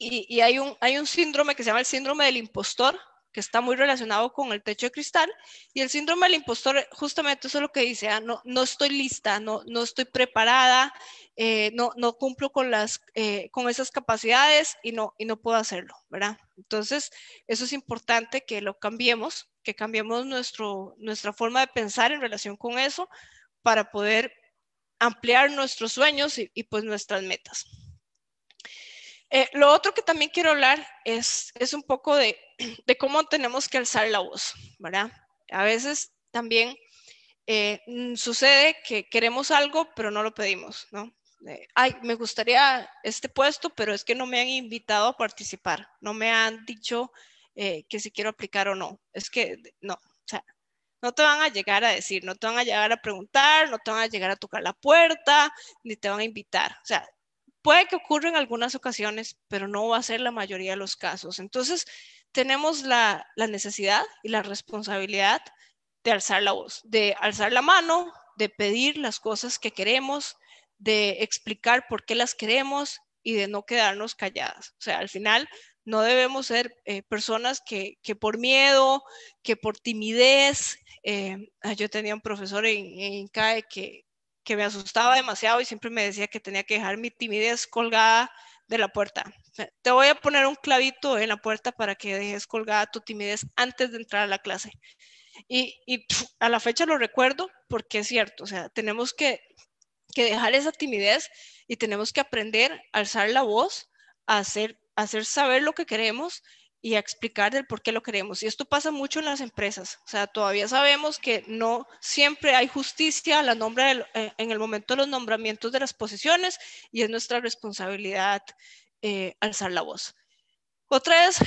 Speaker 2: Y, hay, un, hay un síndrome que se llama el síndrome del impostor, que está muy relacionado con el techo de cristal. Y el síndrome del impostor, eh, justamente eso es lo que dice, ah, no, no estoy lista, no, no estoy preparada, eh, no, no cumplo con, las, eh, con esas capacidades y no, y no puedo hacerlo, ¿verdad? Entonces, eso es importante que lo cambiemos, que cambiemos nuestro, nuestra forma de pensar en relación con eso para poder ampliar nuestros sueños y, pues nuestras metas. Eh, lo otro que también quiero hablar es, es un poco de, *clears throat* cómo tenemos que alzar la voz, ¿verdad? A veces también eh, mm, sucede que queremos algo, pero no lo pedimos, ¿no? ay, me gustaría este puesto, pero es que no me han invitado a participar, no me han dicho eh, que si quiero aplicar o no. Es que no, o sea, no te van a llegar a decir, no te van a llegar a preguntar, no te van a llegar a tocar la puerta, ni te van a invitar. O sea, puede que ocurra en algunas ocasiones, pero no va a ser la mayoría de los casos. Entonces, tenemos la, necesidad y la responsabilidad de alzar la voz, de alzar la mano, de pedir las cosas que queremos, de explicar por qué las queremos y de no quedarnos calladas. O sea, al final no debemos ser eh, personas que, por miedo, que por timidez, eh, ah, yo tenía un profesor en, en que, me asustaba demasiado y siempre me decía que tenía que dejar mi timidez colgada de la puerta. Te voy a poner un clavito en la puerta para que dejes colgada tu timidez antes de entrar a la clase. Y, a la fecha lo recuerdo porque es cierto, o sea, tenemos que, que dejar esa timidez y tenemos que aprender a alzar la voz, a ser hacer saber lo que queremos y explicar el por qué lo queremos. Y esto pasa mucho en las empresas. O sea, todavía sabemos que no siempre hay justicia a la eh, en el momento de los nombramientos de las posiciones y es nuestra responsabilidad eh, alzar la voz. Otra es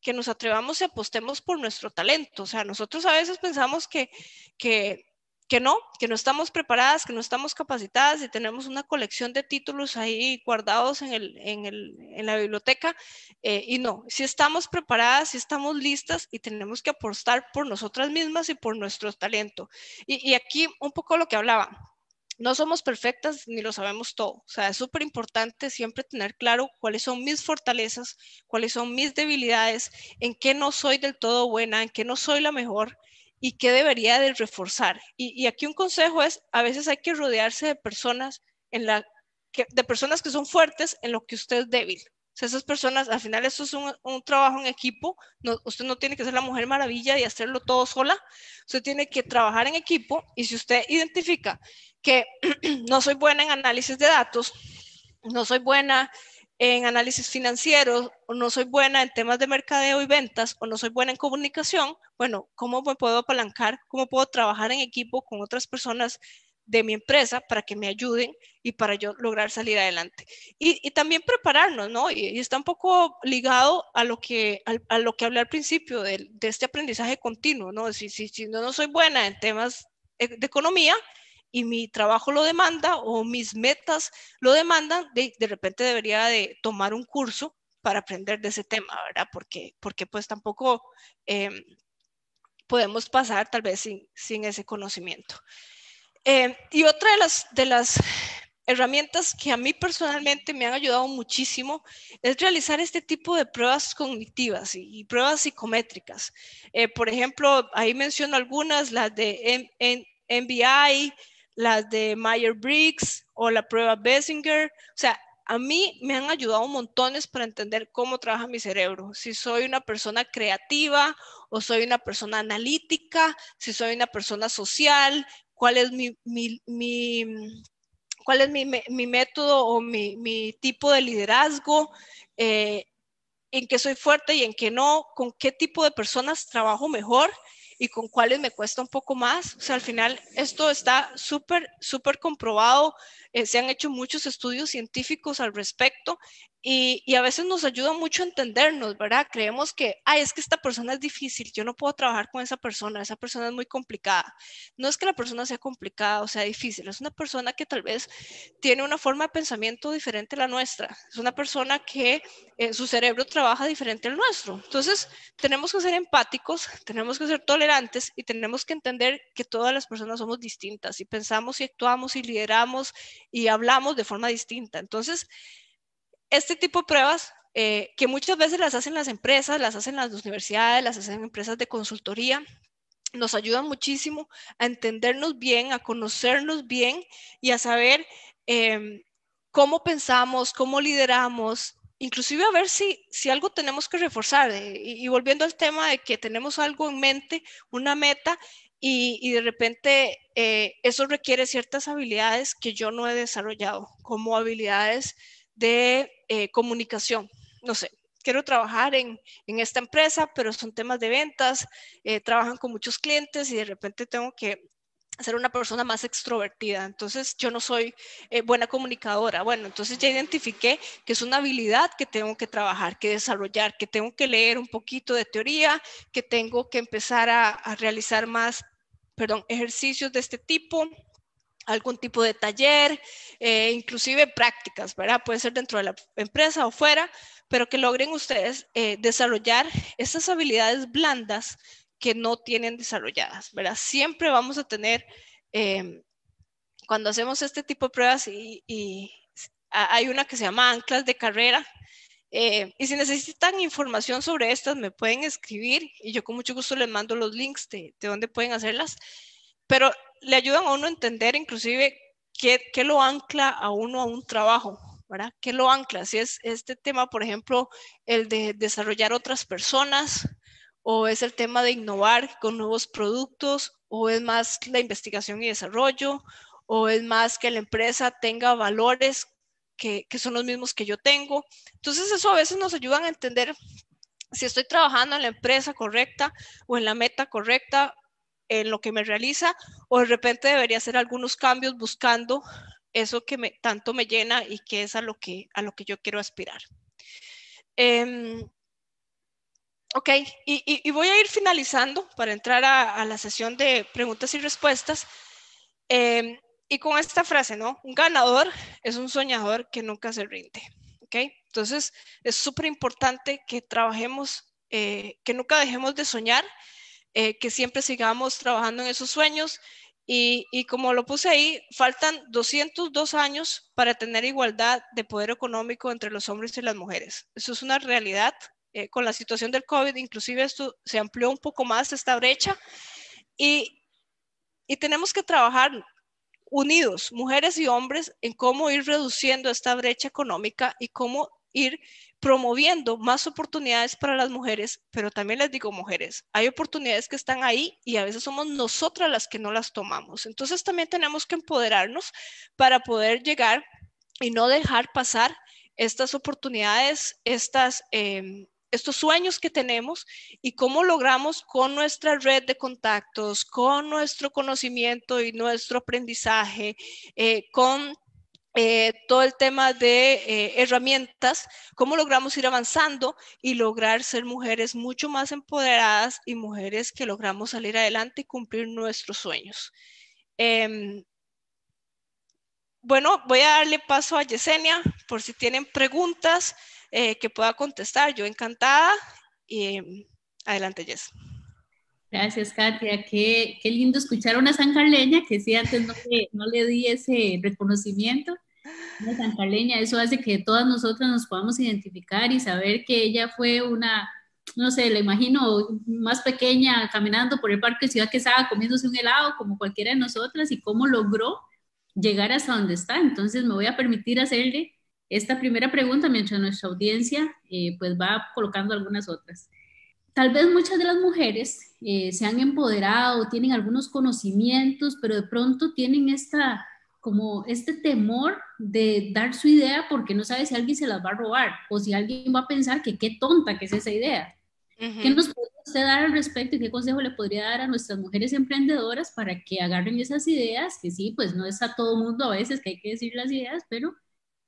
Speaker 2: que nos atrevamos y apostemos por nuestro talento. O sea, nosotros a veces pensamos que, que que no, que no estamos preparadas, que no estamos capacitadas y tenemos una colección de títulos ahí guardados en, la biblioteca eh, y no, si estamos preparadas, si estamos listas y tenemos que apostar por nosotras mismas y por nuestro talento. Y, y aquí un poco lo que hablaba, no somos perfectas ni lo sabemos todo. O sea, es súper importante siempre tener claro cuáles son mis fortalezas, cuáles son mis debilidades, en qué no soy del todo buena, en qué no soy la mejor, y qué debería de reforzar. Y, aquí un consejo es, a veces hay que rodearse de personas, que, de personas que son fuertes en lo que usted es débil. O sea, esas personas, al final eso es un, trabajo en equipo, usted no tiene que ser la mujer maravilla y hacerlo todo sola, usted tiene que trabajar en equipo y si usted identifica que *clears throat* no soy buena en análisis de datos, no soy buena en análisis financieros o no soy buena en temas de mercadeo y ventas, o no soy buena en comunicación, bueno, ¿cómo me puedo apalancar? ¿Cómo puedo trabajar en equipo con otras personas de mi empresa para que me ayuden y para yo lograr salir adelante? Y, también prepararnos, ¿no? Y, está un poco ligado a lo que, a, lo que hablé al principio de, este aprendizaje continuo, ¿no? Si, si, si no, no soy buena en temas eh, de economía, y mi trabajo lo demanda o mis metas lo demandan, de, de repente debería de tomar un curso para aprender de ese tema, ¿verdad? Porque, porque pues tampoco em, podemos pasar tal vez sin, ese conocimiento. Em, y otra de las, de las herramientas que a mí personalmente me han ayudado muchísimo es realizar este tipo de pruebas cognitivas y, pruebas psicométricas. Eh, por ejemplo, ahí menciono algunas, las de en las de Meyer Briggs o la prueba Bessinger. O sea, a mí me han ayudado montones para entender cómo trabaja mi cerebro, si soy una persona creativa o soy una persona analítica, si soy una persona social, cuál es mi, cuál es mi, mi método o mi, tipo de liderazgo, eh, en qué soy fuerte y en qué no, con qué tipo de personas trabajo mejor y con cuáles me cuesta un poco más. O sea, al final esto está súper, súper comprobado. Eh, se han hecho muchos estudios científicos al respecto y, a veces nos ayuda mucho a entendernos, ¿verdad? Creemos que, ay, es que esta persona es difícil, yo no puedo trabajar con esa persona, esa persona es muy complicada. No es que la persona sea complicada o sea difícil, es una persona que tal vez tiene una forma de pensamiento diferente a la nuestra, es una persona que eh, su cerebro trabaja diferente al nuestro. Entonces, tenemos que ser empáticos, tenemos que ser tolerantes y tenemos que entender que todas las personas somos distintas y pensamos y actuamos y lideramos y hablamos de forma distinta. Entonces, este tipo de pruebas eh, que muchas veces las hacen las empresas, las hacen las universidades, las hacen empresas de consultoría, nos ayudan muchísimo a entendernos bien, a conocernos bien y a saber em, cómo pensamos, cómo lideramos, inclusive a ver si, si algo tenemos que reforzar. Eh, y, volviendo al tema de que tenemos algo en mente, una meta, y, de repente eh, eso requiere ciertas habilidades que yo no he desarrollado, como habilidades de eh, comunicación. No sé, quiero trabajar en, esta empresa, pero son temas de ventas, eh, trabajan con muchos clientes y de repente tengo que ser una persona más extrovertida. Entonces, yo no soy eh, buena comunicadora. Bueno, entonces ya identifiqué que es una habilidad que tengo que trabajar, que desarrollar, que tengo que leer un poquito de teoría, que tengo que empezar a, a realizar más, perdón, ejercicios de este tipo algún tipo de taller, eh, inclusive prácticas, ¿verdad? Puede ser dentro de la empresa o fuera, pero que logren ustedes eh, desarrollar esas habilidades blandas que no tienen desarrolladas, ¿verdad? Siempre vamos a tener, em, cuando hacemos este tipo de pruebas, y, hay una que se llama anclas de carrera, eh, y si necesitan información sobre estas, me pueden escribir y yo con mucho gusto les mando los links de, de dónde pueden hacerlas pero le ayudan a uno a entender inclusive qué, lo ancla a uno a un trabajo, ¿verdad? ¿Qué lo ancla? Si es este tema, por ejemplo, el de desarrollar otras personas, o es el tema de innovar con nuevos productos, o es más la investigación y desarrollo, o es más que la empresa tenga valores que, que son los mismos que yo tengo. Entonces eso a veces nos ayuda a entender si estoy trabajando en la empresa correcta o en la meta correcta en lo que me realiza o de repente debería hacer algunos cambios buscando eso que tanto me llena y que es a lo que, a lo que yo quiero aspirar. Em, ok, y, voy a ir finalizando para entrar a, la sesión de preguntas y respuestas. Em, y con esta frase, ¿no? Un ganador es un soñador que nunca se rinde. ¿Ok? Entonces, es súper importante que trabajemos, eh, que nunca dejemos de soñar eh, que siempre sigamos trabajando en esos sueños. Y, como lo puse ahí, faltan 202 años para tener igualdad de poder económico entre los hombres y las mujeres. Eso es una realidad. Eh, con la situación del COVID, inclusive esto se amplió un poco más esta brecha. Y, y tenemos que trabajar unidos, mujeres y hombres, en cómo ir reduciendo esta brecha económica y cómo ir promoviendo más oportunidades para las mujeres, pero también les digo mujeres, hay oportunidades que están ahí y a veces somos nosotras las que no las tomamos. Entonces también tenemos que empoderarnos para poder llegar y no dejar pasar estas oportunidades, estas... Em, estos sueños que tenemos y cómo logramos con nuestra red de contactos, con nuestro conocimiento y nuestro aprendizaje, eh, con eh, todo el tema de eh, herramientas, cómo logramos ir avanzando y lograr ser mujeres mucho más empoderadas y mujeres que logramos salir adelante y cumplir nuestros sueños. Em, bueno, voy a darle paso a Yesenia por si tienen preguntas eh, que pueda contestar. Yo encantada. Y, adelante, Yes.
Speaker 1: Gracias, Katia. Qué, lindo escuchar a una carleña que sí, antes no no le di ese reconocimiento. Una santaleña, eso hace que todas nosotras nos podamos identificar y saber que ella fue una, no sé, la imagino más pequeña caminando por el parque de Ciudad Quesada comiéndose un helado como cualquiera de nosotras y cómo logró llegar hasta donde está. Entonces me voy a permitir hacerle esta primera pregunta mientras nuestra audiencia eh, pues va colocando algunas otras. Tal vez muchas de las mujeres eh, se han empoderado, tienen algunos conocimientos, pero de pronto tienen esta como este temor de dar su idea porque no sabe si alguien se las va a robar o si alguien va a pensar que qué tonta que es esa idea. ¿Qué nos puede usted dar al respecto y qué consejo le podría dar a nuestras mujeres emprendedoras para que agarren esas ideas? Que sí, pues no es a todo mundo a veces que hay que decir las ideas, pero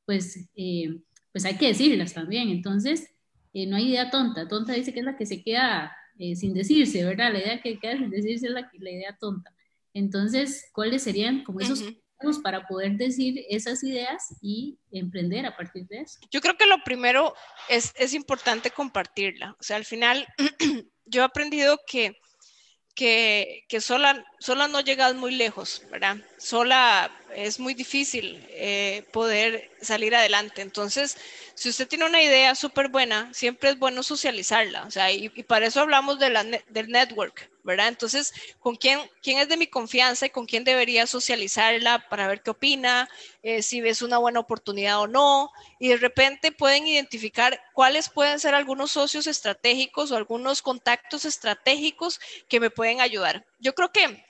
Speaker 1: pues, eh, pues hay que decirlas también. Entonces, eh, no hay idea tonta. Tonta dice que es la que se queda eh, sin decirse, ¿verdad? La idea que queda sin decirse es la, la idea tonta. Entonces, ¿cuáles serían como esos para poder decir esas ideas y emprender a
Speaker 2: partir de eso? Yo creo que lo primero es, importante compartirla. O sea, al final *clears throat* yo he aprendido que, que, que sola, sola no llegas muy lejos, ¿verdad? sola es muy difícil eh, poder salir adelante. Entonces, si usted tiene una idea súper buena, siempre es bueno socializarla. O sea, y, para eso hablamos de del network, ¿verdad? Entonces, ¿con quién, quién es de mi confianza y con quién debería socializarla para ver qué opina, eh, si ves una buena oportunidad o no? Y de repente pueden identificar cuáles pueden ser algunos socios estratégicos o algunos contactos estratégicos que me pueden ayudar. Yo creo que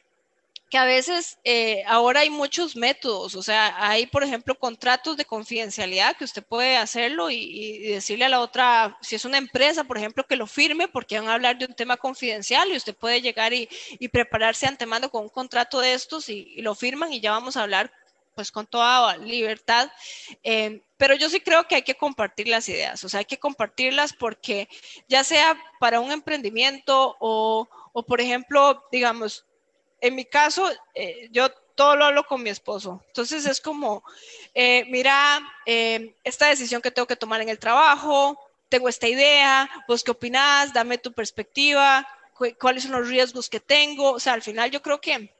Speaker 2: que a veces eh, ahora hay muchos métodos, o sea, hay, por ejemplo, contratos de confidencialidad que usted puede hacerlo y, decirle a la otra, si es una empresa, por ejemplo, que lo firme porque van a hablar de un tema confidencial y usted puede llegar y, prepararse antemano con un contrato de estos y, lo firman y ya vamos a hablar pues con toda libertad. Eh, pero yo sí creo que hay que compartir las ideas, o sea, hay que compartirlas porque ya sea para un emprendimiento o, o por ejemplo, digamos, en mi caso, eh, yo todo lo hablo con mi esposo. Entonces es como, eh, mira, em, esta decisión que tengo que tomar en el trabajo, tengo esta idea, vos qué opinás, dame tu perspectiva, cuáles son los riesgos que tengo. O sea, al final yo creo que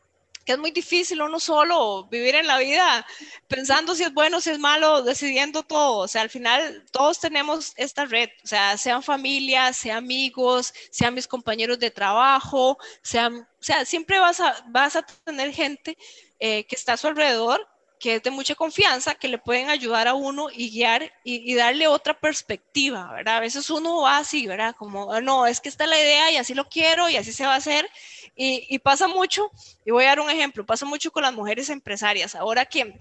Speaker 2: que es muy difícil uno solo vivir en la vida pensando si es bueno, si es malo, decidiendo todo. O sea, al final todos tenemos esta red, o sea, sean familias, sean amigos, sean mis compañeros de trabajo, sean, o sea, siempre vas a, vas a tener gente eh, que está a su alrededor que es de mucha confianza, que le pueden ayudar a uno y guiar y, darle otra perspectiva, ¿verdad? A veces uno va así, ¿verdad? Como, ah, no, es que está la idea y así lo quiero y así se va a hacer. Y, pasa mucho, y voy a dar un ejemplo, pasa mucho con las mujeres empresarias. Ahora que,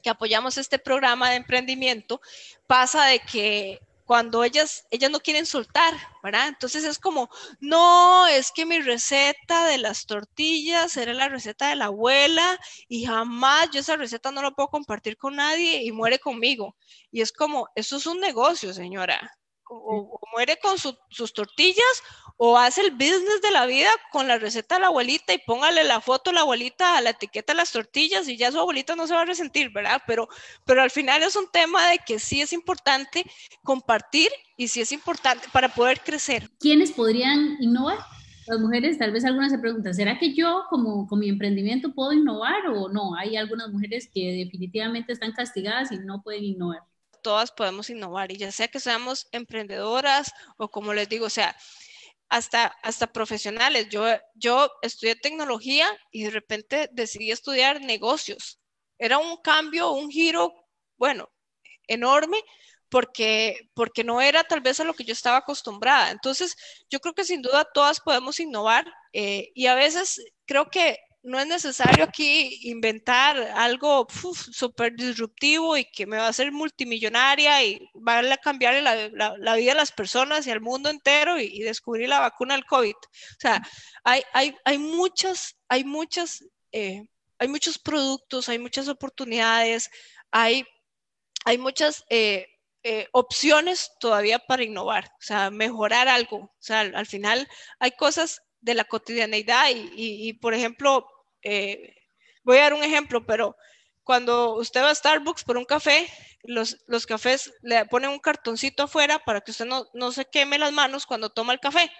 Speaker 2: que apoyamos este programa de emprendimiento, pasa de que cuando ellas, ellas no quieren soltar, ¿verdad? Entonces es como, no, es que mi receta de las tortillas era la receta de la abuela y jamás yo esa receta no la puedo compartir con nadie y muere conmigo. Y es como, eso es un negocio, señora o, muere con sus tortillas o hace el business de la vida con la receta de la abuelita y póngale la foto a la abuelita a la etiqueta de las tortillas y ya su abuelita no se va a resentir, ¿verdad? Pero, pero al final es un tema de que sí es importante compartir y sí es importante para poder crecer.
Speaker 1: ¿Quiénes podrían innovar? Las mujeres, tal vez algunas se preguntan, ¿será que yo como con mi emprendimiento puedo innovar o no? Hay algunas mujeres que definitivamente están castigadas y no pueden innovar
Speaker 2: todas podemos innovar y ya sea que seamos emprendedoras o como les digo, o sea, hasta, hasta profesionales. Yo, yo estudié tecnología y de repente decidí estudiar negocios. Era un cambio, un giro, bueno, enorme, porque, porque no era tal vez a lo que yo estaba acostumbrada. Entonces, yo creo que sin duda todas podemos innovar eh, y a veces creo que no es necesario aquí inventar algo súper disruptivo y que me va a hacer multimillonaria y va a cambiar la, vida de las personas y al mundo entero y, descubrir la vacuna del COVID. O sea, hay, hay, muchas, hay muchas, eh, hay muchos productos, hay muchas oportunidades, hay, hay muchas eh, eh, opciones todavía para innovar, o sea, mejorar algo. O sea, al, final hay cosas de la cotidianeidad y por ejemplo, eh, voy a dar un ejemplo, pero cuando usted va a Starbucks por un café, los, los cafés le ponen un cartoncito afuera para que usted no, no, se queme las manos cuando toma el café.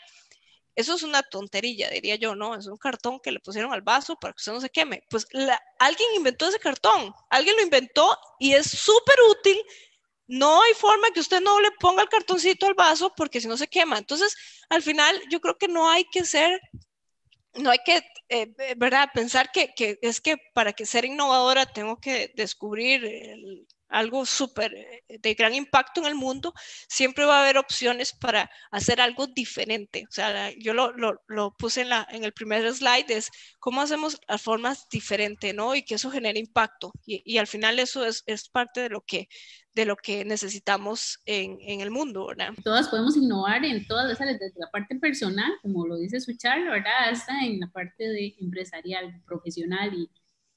Speaker 2: Eso es una tontería, diría yo, ¿no? Es un cartón que le pusieron al vaso para que usted no se queme. Pues alguien inventó ese cartón, alguien lo inventó y es súper útil. No hay forma que usted no le ponga el cartoncito al vaso porque si no se quema. Entonces, al final, yo creo que no hay que ser no hay que, eh, eh, ¿verdad? Pensar que, que, es que para que ser innovadora tengo que descubrir el, algo súper eh, de gran impacto en el mundo, siempre va a haber opciones para hacer algo diferente. O sea, yo lo, lo, puse en, la, en, el primer slide, es cómo hacemos las formas diferentes, ¿no? Y que eso genere impacto. Y, y al final eso es, es, parte de lo que, de lo que necesitamos en, en, el mundo, ¿verdad? Todas podemos innovar en todas las desde
Speaker 1: la parte personal, como lo dice su charla, ¿verdad? Hasta en la parte de empresarial, profesional y,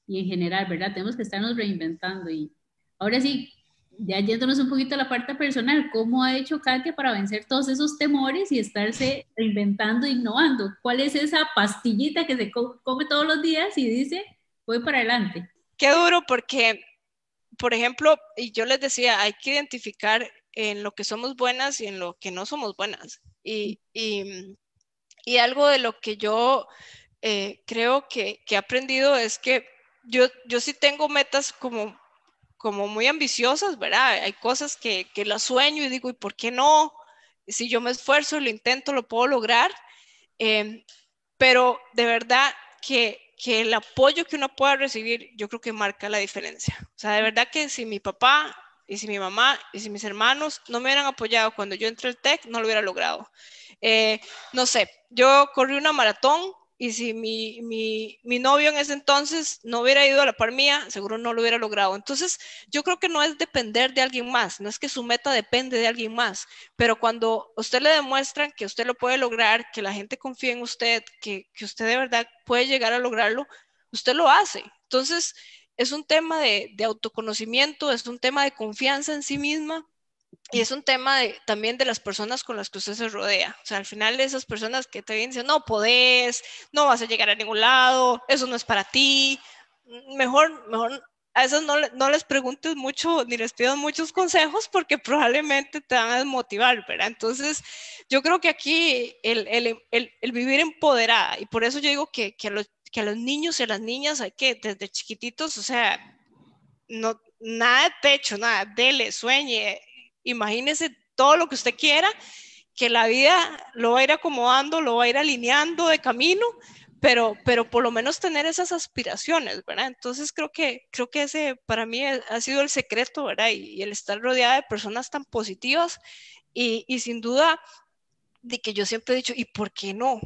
Speaker 1: y en general, ¿verdad? Tenemos que estarnos reinventando y Ahora sí, ya yéndonos un poquito a la parte personal, ¿cómo ha hecho Katia para vencer todos esos temores y estarse reinventando, innovando? ¿Cuál es esa pastillita que se come todos los días y dice,
Speaker 2: voy para adelante? Qué duro porque, por ejemplo, y yo les decía, hay que identificar en lo que somos buenas y en lo que no somos buenas. Y, y, algo de lo que yo eh, creo que, que he aprendido es que yo, yo sí tengo metas como como muy ambiciosas, ¿verdad? Hay cosas que, que las sueño y digo, ¿y por qué no? Si yo me esfuerzo y lo intento, lo puedo lograr. Em, pero de verdad que, que, el apoyo que uno pueda recibir, yo creo que marca la diferencia. O sea, de verdad que si mi papá y si mi mamá y si mis hermanos no me hubieran apoyado cuando yo entré al TEC, no lo hubiera logrado. Eh, no sé, yo corrí una maratón y si mi, mi, mi, novio en ese entonces no hubiera ido a la par mía, seguro no lo hubiera logrado. Entonces, yo creo que no es depender de alguien más, no es que su meta depende de alguien más, pero cuando usted le demuestra que usted lo puede lograr, que la gente confía en usted, que, que usted de verdad puede llegar a lograrlo, usted lo hace. Entonces, es un tema de, de autoconocimiento, es un tema de confianza en sí misma y es un tema también de las personas con las que usted se rodea. O sea, al final esas personas que te dicen, no podés, no vas a llegar a ningún lado, eso no es para ti. Mejor, mejor, a esas no, no les preguntes mucho ni les pidas muchos consejos porque probablemente te van a desmotivar, ¿verdad? Entonces, yo creo que aquí el, el, el, vivir empoderada, y por eso yo digo que, que, a los, niños y a las niñas hay que, desde chiquititos, o sea, no, nada de techo nada, dele, sueñe, imagínese todo lo que usted quiera, que la vida lo va a ir acomodando, lo va a ir alineando de camino, pero, pero por lo menos tener esas aspiraciones, ¿verdad? Entonces creo que, creo que ese para mí e, ha sido el secreto, ¿verdad? Y, el estar rodeada de personas tan positivas y, y sin duda de que yo siempre he dicho, ¿y por qué no?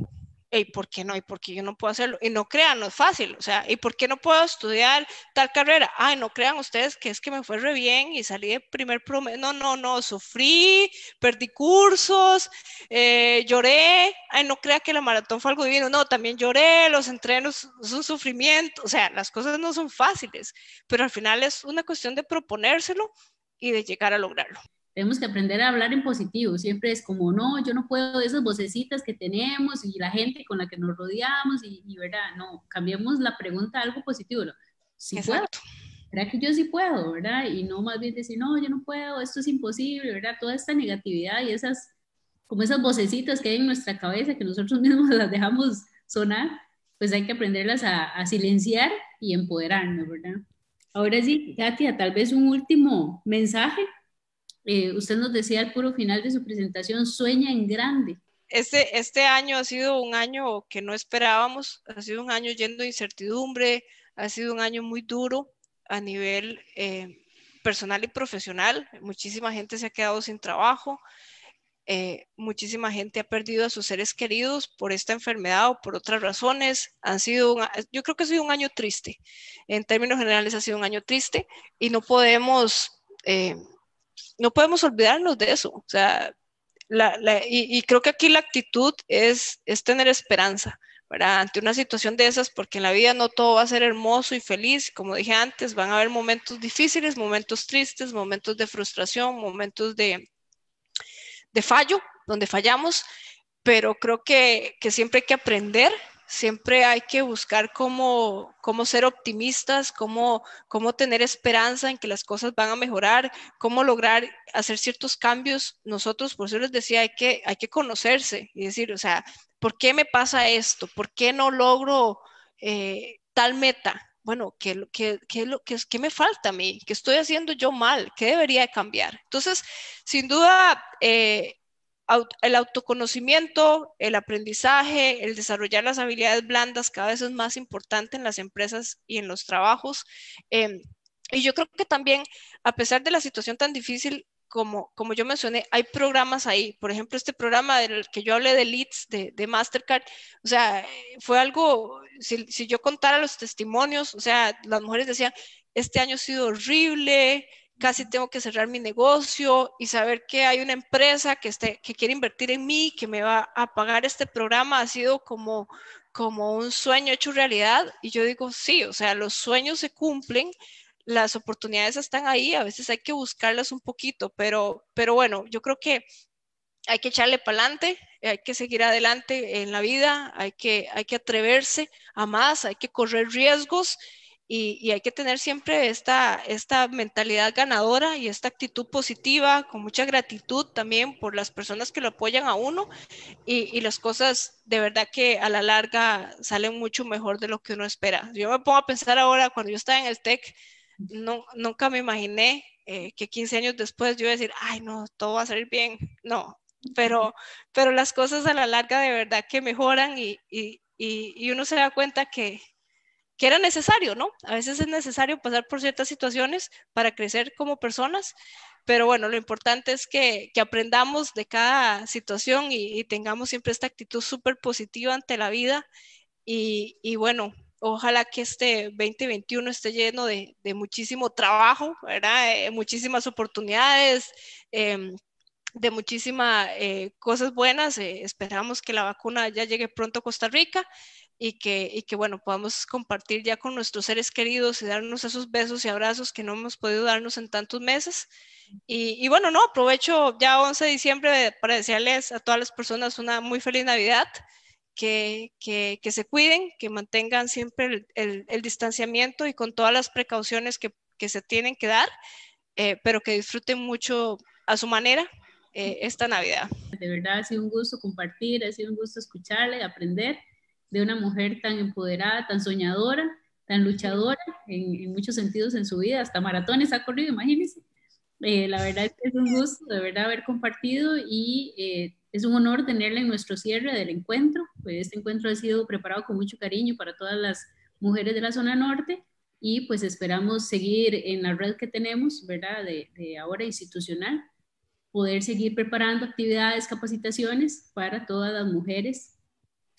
Speaker 2: ¿y por qué no? ¿Y por qué yo no puedo hacerlo? Y no crean, no es fácil, o sea, ¿y por qué no puedo estudiar tal carrera? Ay, no crean ustedes que es que me fue re bien y salí de primer promedio, no, no, no, sufrí, perdí cursos, eh, lloré, ay, no crean que la maratón fue algo divino, no, también lloré, los entrenos son sufrimiento, o sea, las cosas no son fáciles, pero al final es una cuestión de proponérselo y de llegar a lograrlo
Speaker 1: tenemos que aprender a hablar en positivo. Siempre es como, no, yo no puedo, esas vocecitas que tenemos y la gente con la que nos rodeamos y, ¿verdad? No, cambiemos la pregunta a algo positivo. ¿Sí puedo, ¿verdad? Que yo sí puedo, ¿verdad? Y no más bien decir, no, yo no puedo, esto es imposible, ¿verdad? Toda esta negatividad y esas, como esas vocecitas que hay en nuestra cabeza que nosotros *laughs* mismos las dejamos sonar, pues hay que aprenderlas a, a silenciar y empoderarnos, ¿verdad? Ahora sí, Katia, tal vez un último mensaje eh, usted nos decía al puro final de su presentación, sueña en grande.
Speaker 2: Este, este año ha sido un año que no esperábamos, ha sido un año lleno de incertidumbre, ha sido un año muy duro a nivel eh, personal y profesional. Muchísima gente se ha quedado sin trabajo, eh, muchísima gente ha perdido a sus seres queridos por esta enfermedad o por otras razones. sido yo creo que ha sido un año triste. En términos generales ha sido un año triste y no podemos eh, no podemos olvidarnos de eso. y, creo que aquí la actitud es, tener esperanza. Ante una situación de esas, porque en la vida no todo va a ser hermoso y feliz, como dije antes, van a haber momentos difíciles, momentos tristes, momentos de frustración, momentos de, fallo, donde fallamos, pero creo que siempre hay que aprender siempre hay que buscar cómo, cómo ser optimistas, cómo, cómo, tener esperanza en que las cosas van a mejorar, cómo lograr hacer ciertos cambios. Nosotros, por eso les decía, hay que, hay que conocerse y decir, o sea, ¿por qué me pasa esto? ¿Por qué no logro eh, tal meta? Bueno, ¿qué, qué, qué, qué me falta a mí? ¿Qué estoy haciendo yo mal? ¿Qué debería cambiar? Entonces, sin duda, eh, el autoconocimiento, el aprendizaje, el desarrollar las habilidades blandas cada vez es más importante en las empresas y en los trabajos. Em, y yo creo que también, a pesar de la situación tan difícil, como, como yo mencioné, hay programas ahí. Por ejemplo, este programa del que yo hablé de Leads, de, Mastercard, o sea, fue algo, si, si yo contara los testimonios, o sea, las mujeres decían, este año ha sido horrible, casi tengo que cerrar mi negocio y saber que hay una empresa que, esté, que quiere invertir en mí, que me va a pagar este programa, ha sido como, como un sueño hecho realidad. Y yo digo, sí, o sea, los sueños se cumplen, las oportunidades están ahí, a veces hay que buscarlas un poquito, pero, pero bueno, yo creo que hay que echarle para adelante, hay que seguir adelante en la vida, hay que, hay que atreverse a más, hay que correr riesgos y, hay que tener siempre esta, esta mentalidad ganadora y esta actitud positiva, con mucha gratitud también por las personas que lo apoyan a uno y, y, las cosas de verdad que a la larga salen mucho mejor de lo que uno espera. Yo me pongo a pensar ahora, cuando yo estaba en el TEC, no, nunca me imaginé eh, que 15 años después yo iba a decir, ay no, todo va a salir bien. No, pero, pero las cosas a la larga de verdad que mejoran y, y uno se da cuenta que, que era necesario, ¿no? A veces es necesario pasar por ciertas situaciones para crecer como personas, pero bueno, lo importante es que, aprendamos de cada situación y, tengamos siempre esta actitud súper positiva ante la vida y, bueno, ojalá que este 2021 esté lleno de, muchísimo trabajo, ¿verdad? Eh, muchísimas oportunidades. Em, de muchísimas eh, cosas buenas. Eh, esperamos que la vacuna ya llegue pronto a Costa Rica y que, que, bueno, podamos compartir ya con nuestros seres queridos y darnos esos besos y abrazos que no hemos podido darnos en tantos meses. Y, bueno, no, aprovecho ya 11 de diciembre para desearles a todas las personas una muy feliz Navidad. Que, que, se cuiden, que mantengan siempre el, distanciamiento y con todas las precauciones que, se tienen que dar, eh, pero que disfruten mucho a su manera eh, esta Navidad.
Speaker 1: De verdad ha sido un gusto compartir, ha sido un gusto escucharle, aprender de una mujer tan empoderada, tan soñadora, tan luchadora en, muchos sentidos en su vida, hasta maratones ha corrido, imagínense. Eh, la verdad es un gusto de verdad haber compartido y eh, es un honor tenerla en nuestro cierre del encuentro. Pues, este encuentro ha sido preparado con mucho cariño para todas las mujeres de la zona norte y pues esperamos seguir en la red que tenemos, ¿verdad? De, de ahora institucional, poder seguir preparando actividades, capacitaciones para todas las mujeres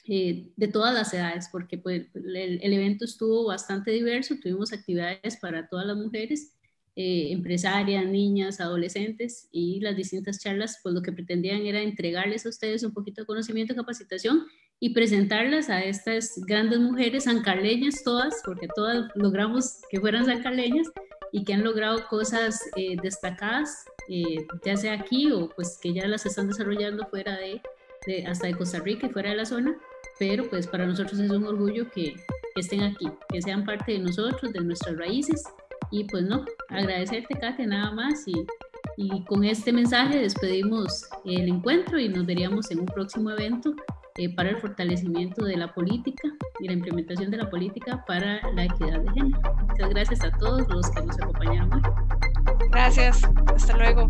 Speaker 1: eh, de todas las edades, porque pues, el, evento estuvo bastante diverso, tuvimos actividades para todas las mujeres, eh, empresarias, niñas, adolescentes, y las distintas charlas, pues lo que pretendían era entregarles a ustedes un poquito de conocimiento, y capacitación y presentarlas a estas grandes mujeres sancarleñas todas, porque todas logramos que fueran sancarleñas y que han logrado cosas eh, destacadas, ya sea aquí o pues que ya las están desarrollando fuera de, de hasta de Costa Rica y fuera de la zona, pero pues para nosotros es un orgullo que, estén aquí, que sean parte de nosotros, de nuestras raíces. Y pues no, agradecerte, Kate, nada más. Y, con este mensaje despedimos el encuentro y nos veríamos en un próximo evento eh, para el fortalecimiento de la política y la implementación de la política para la equidad de género. Muchas gracias a todos los que nos acompañaron hoy. Gracias, hasta
Speaker 2: luego.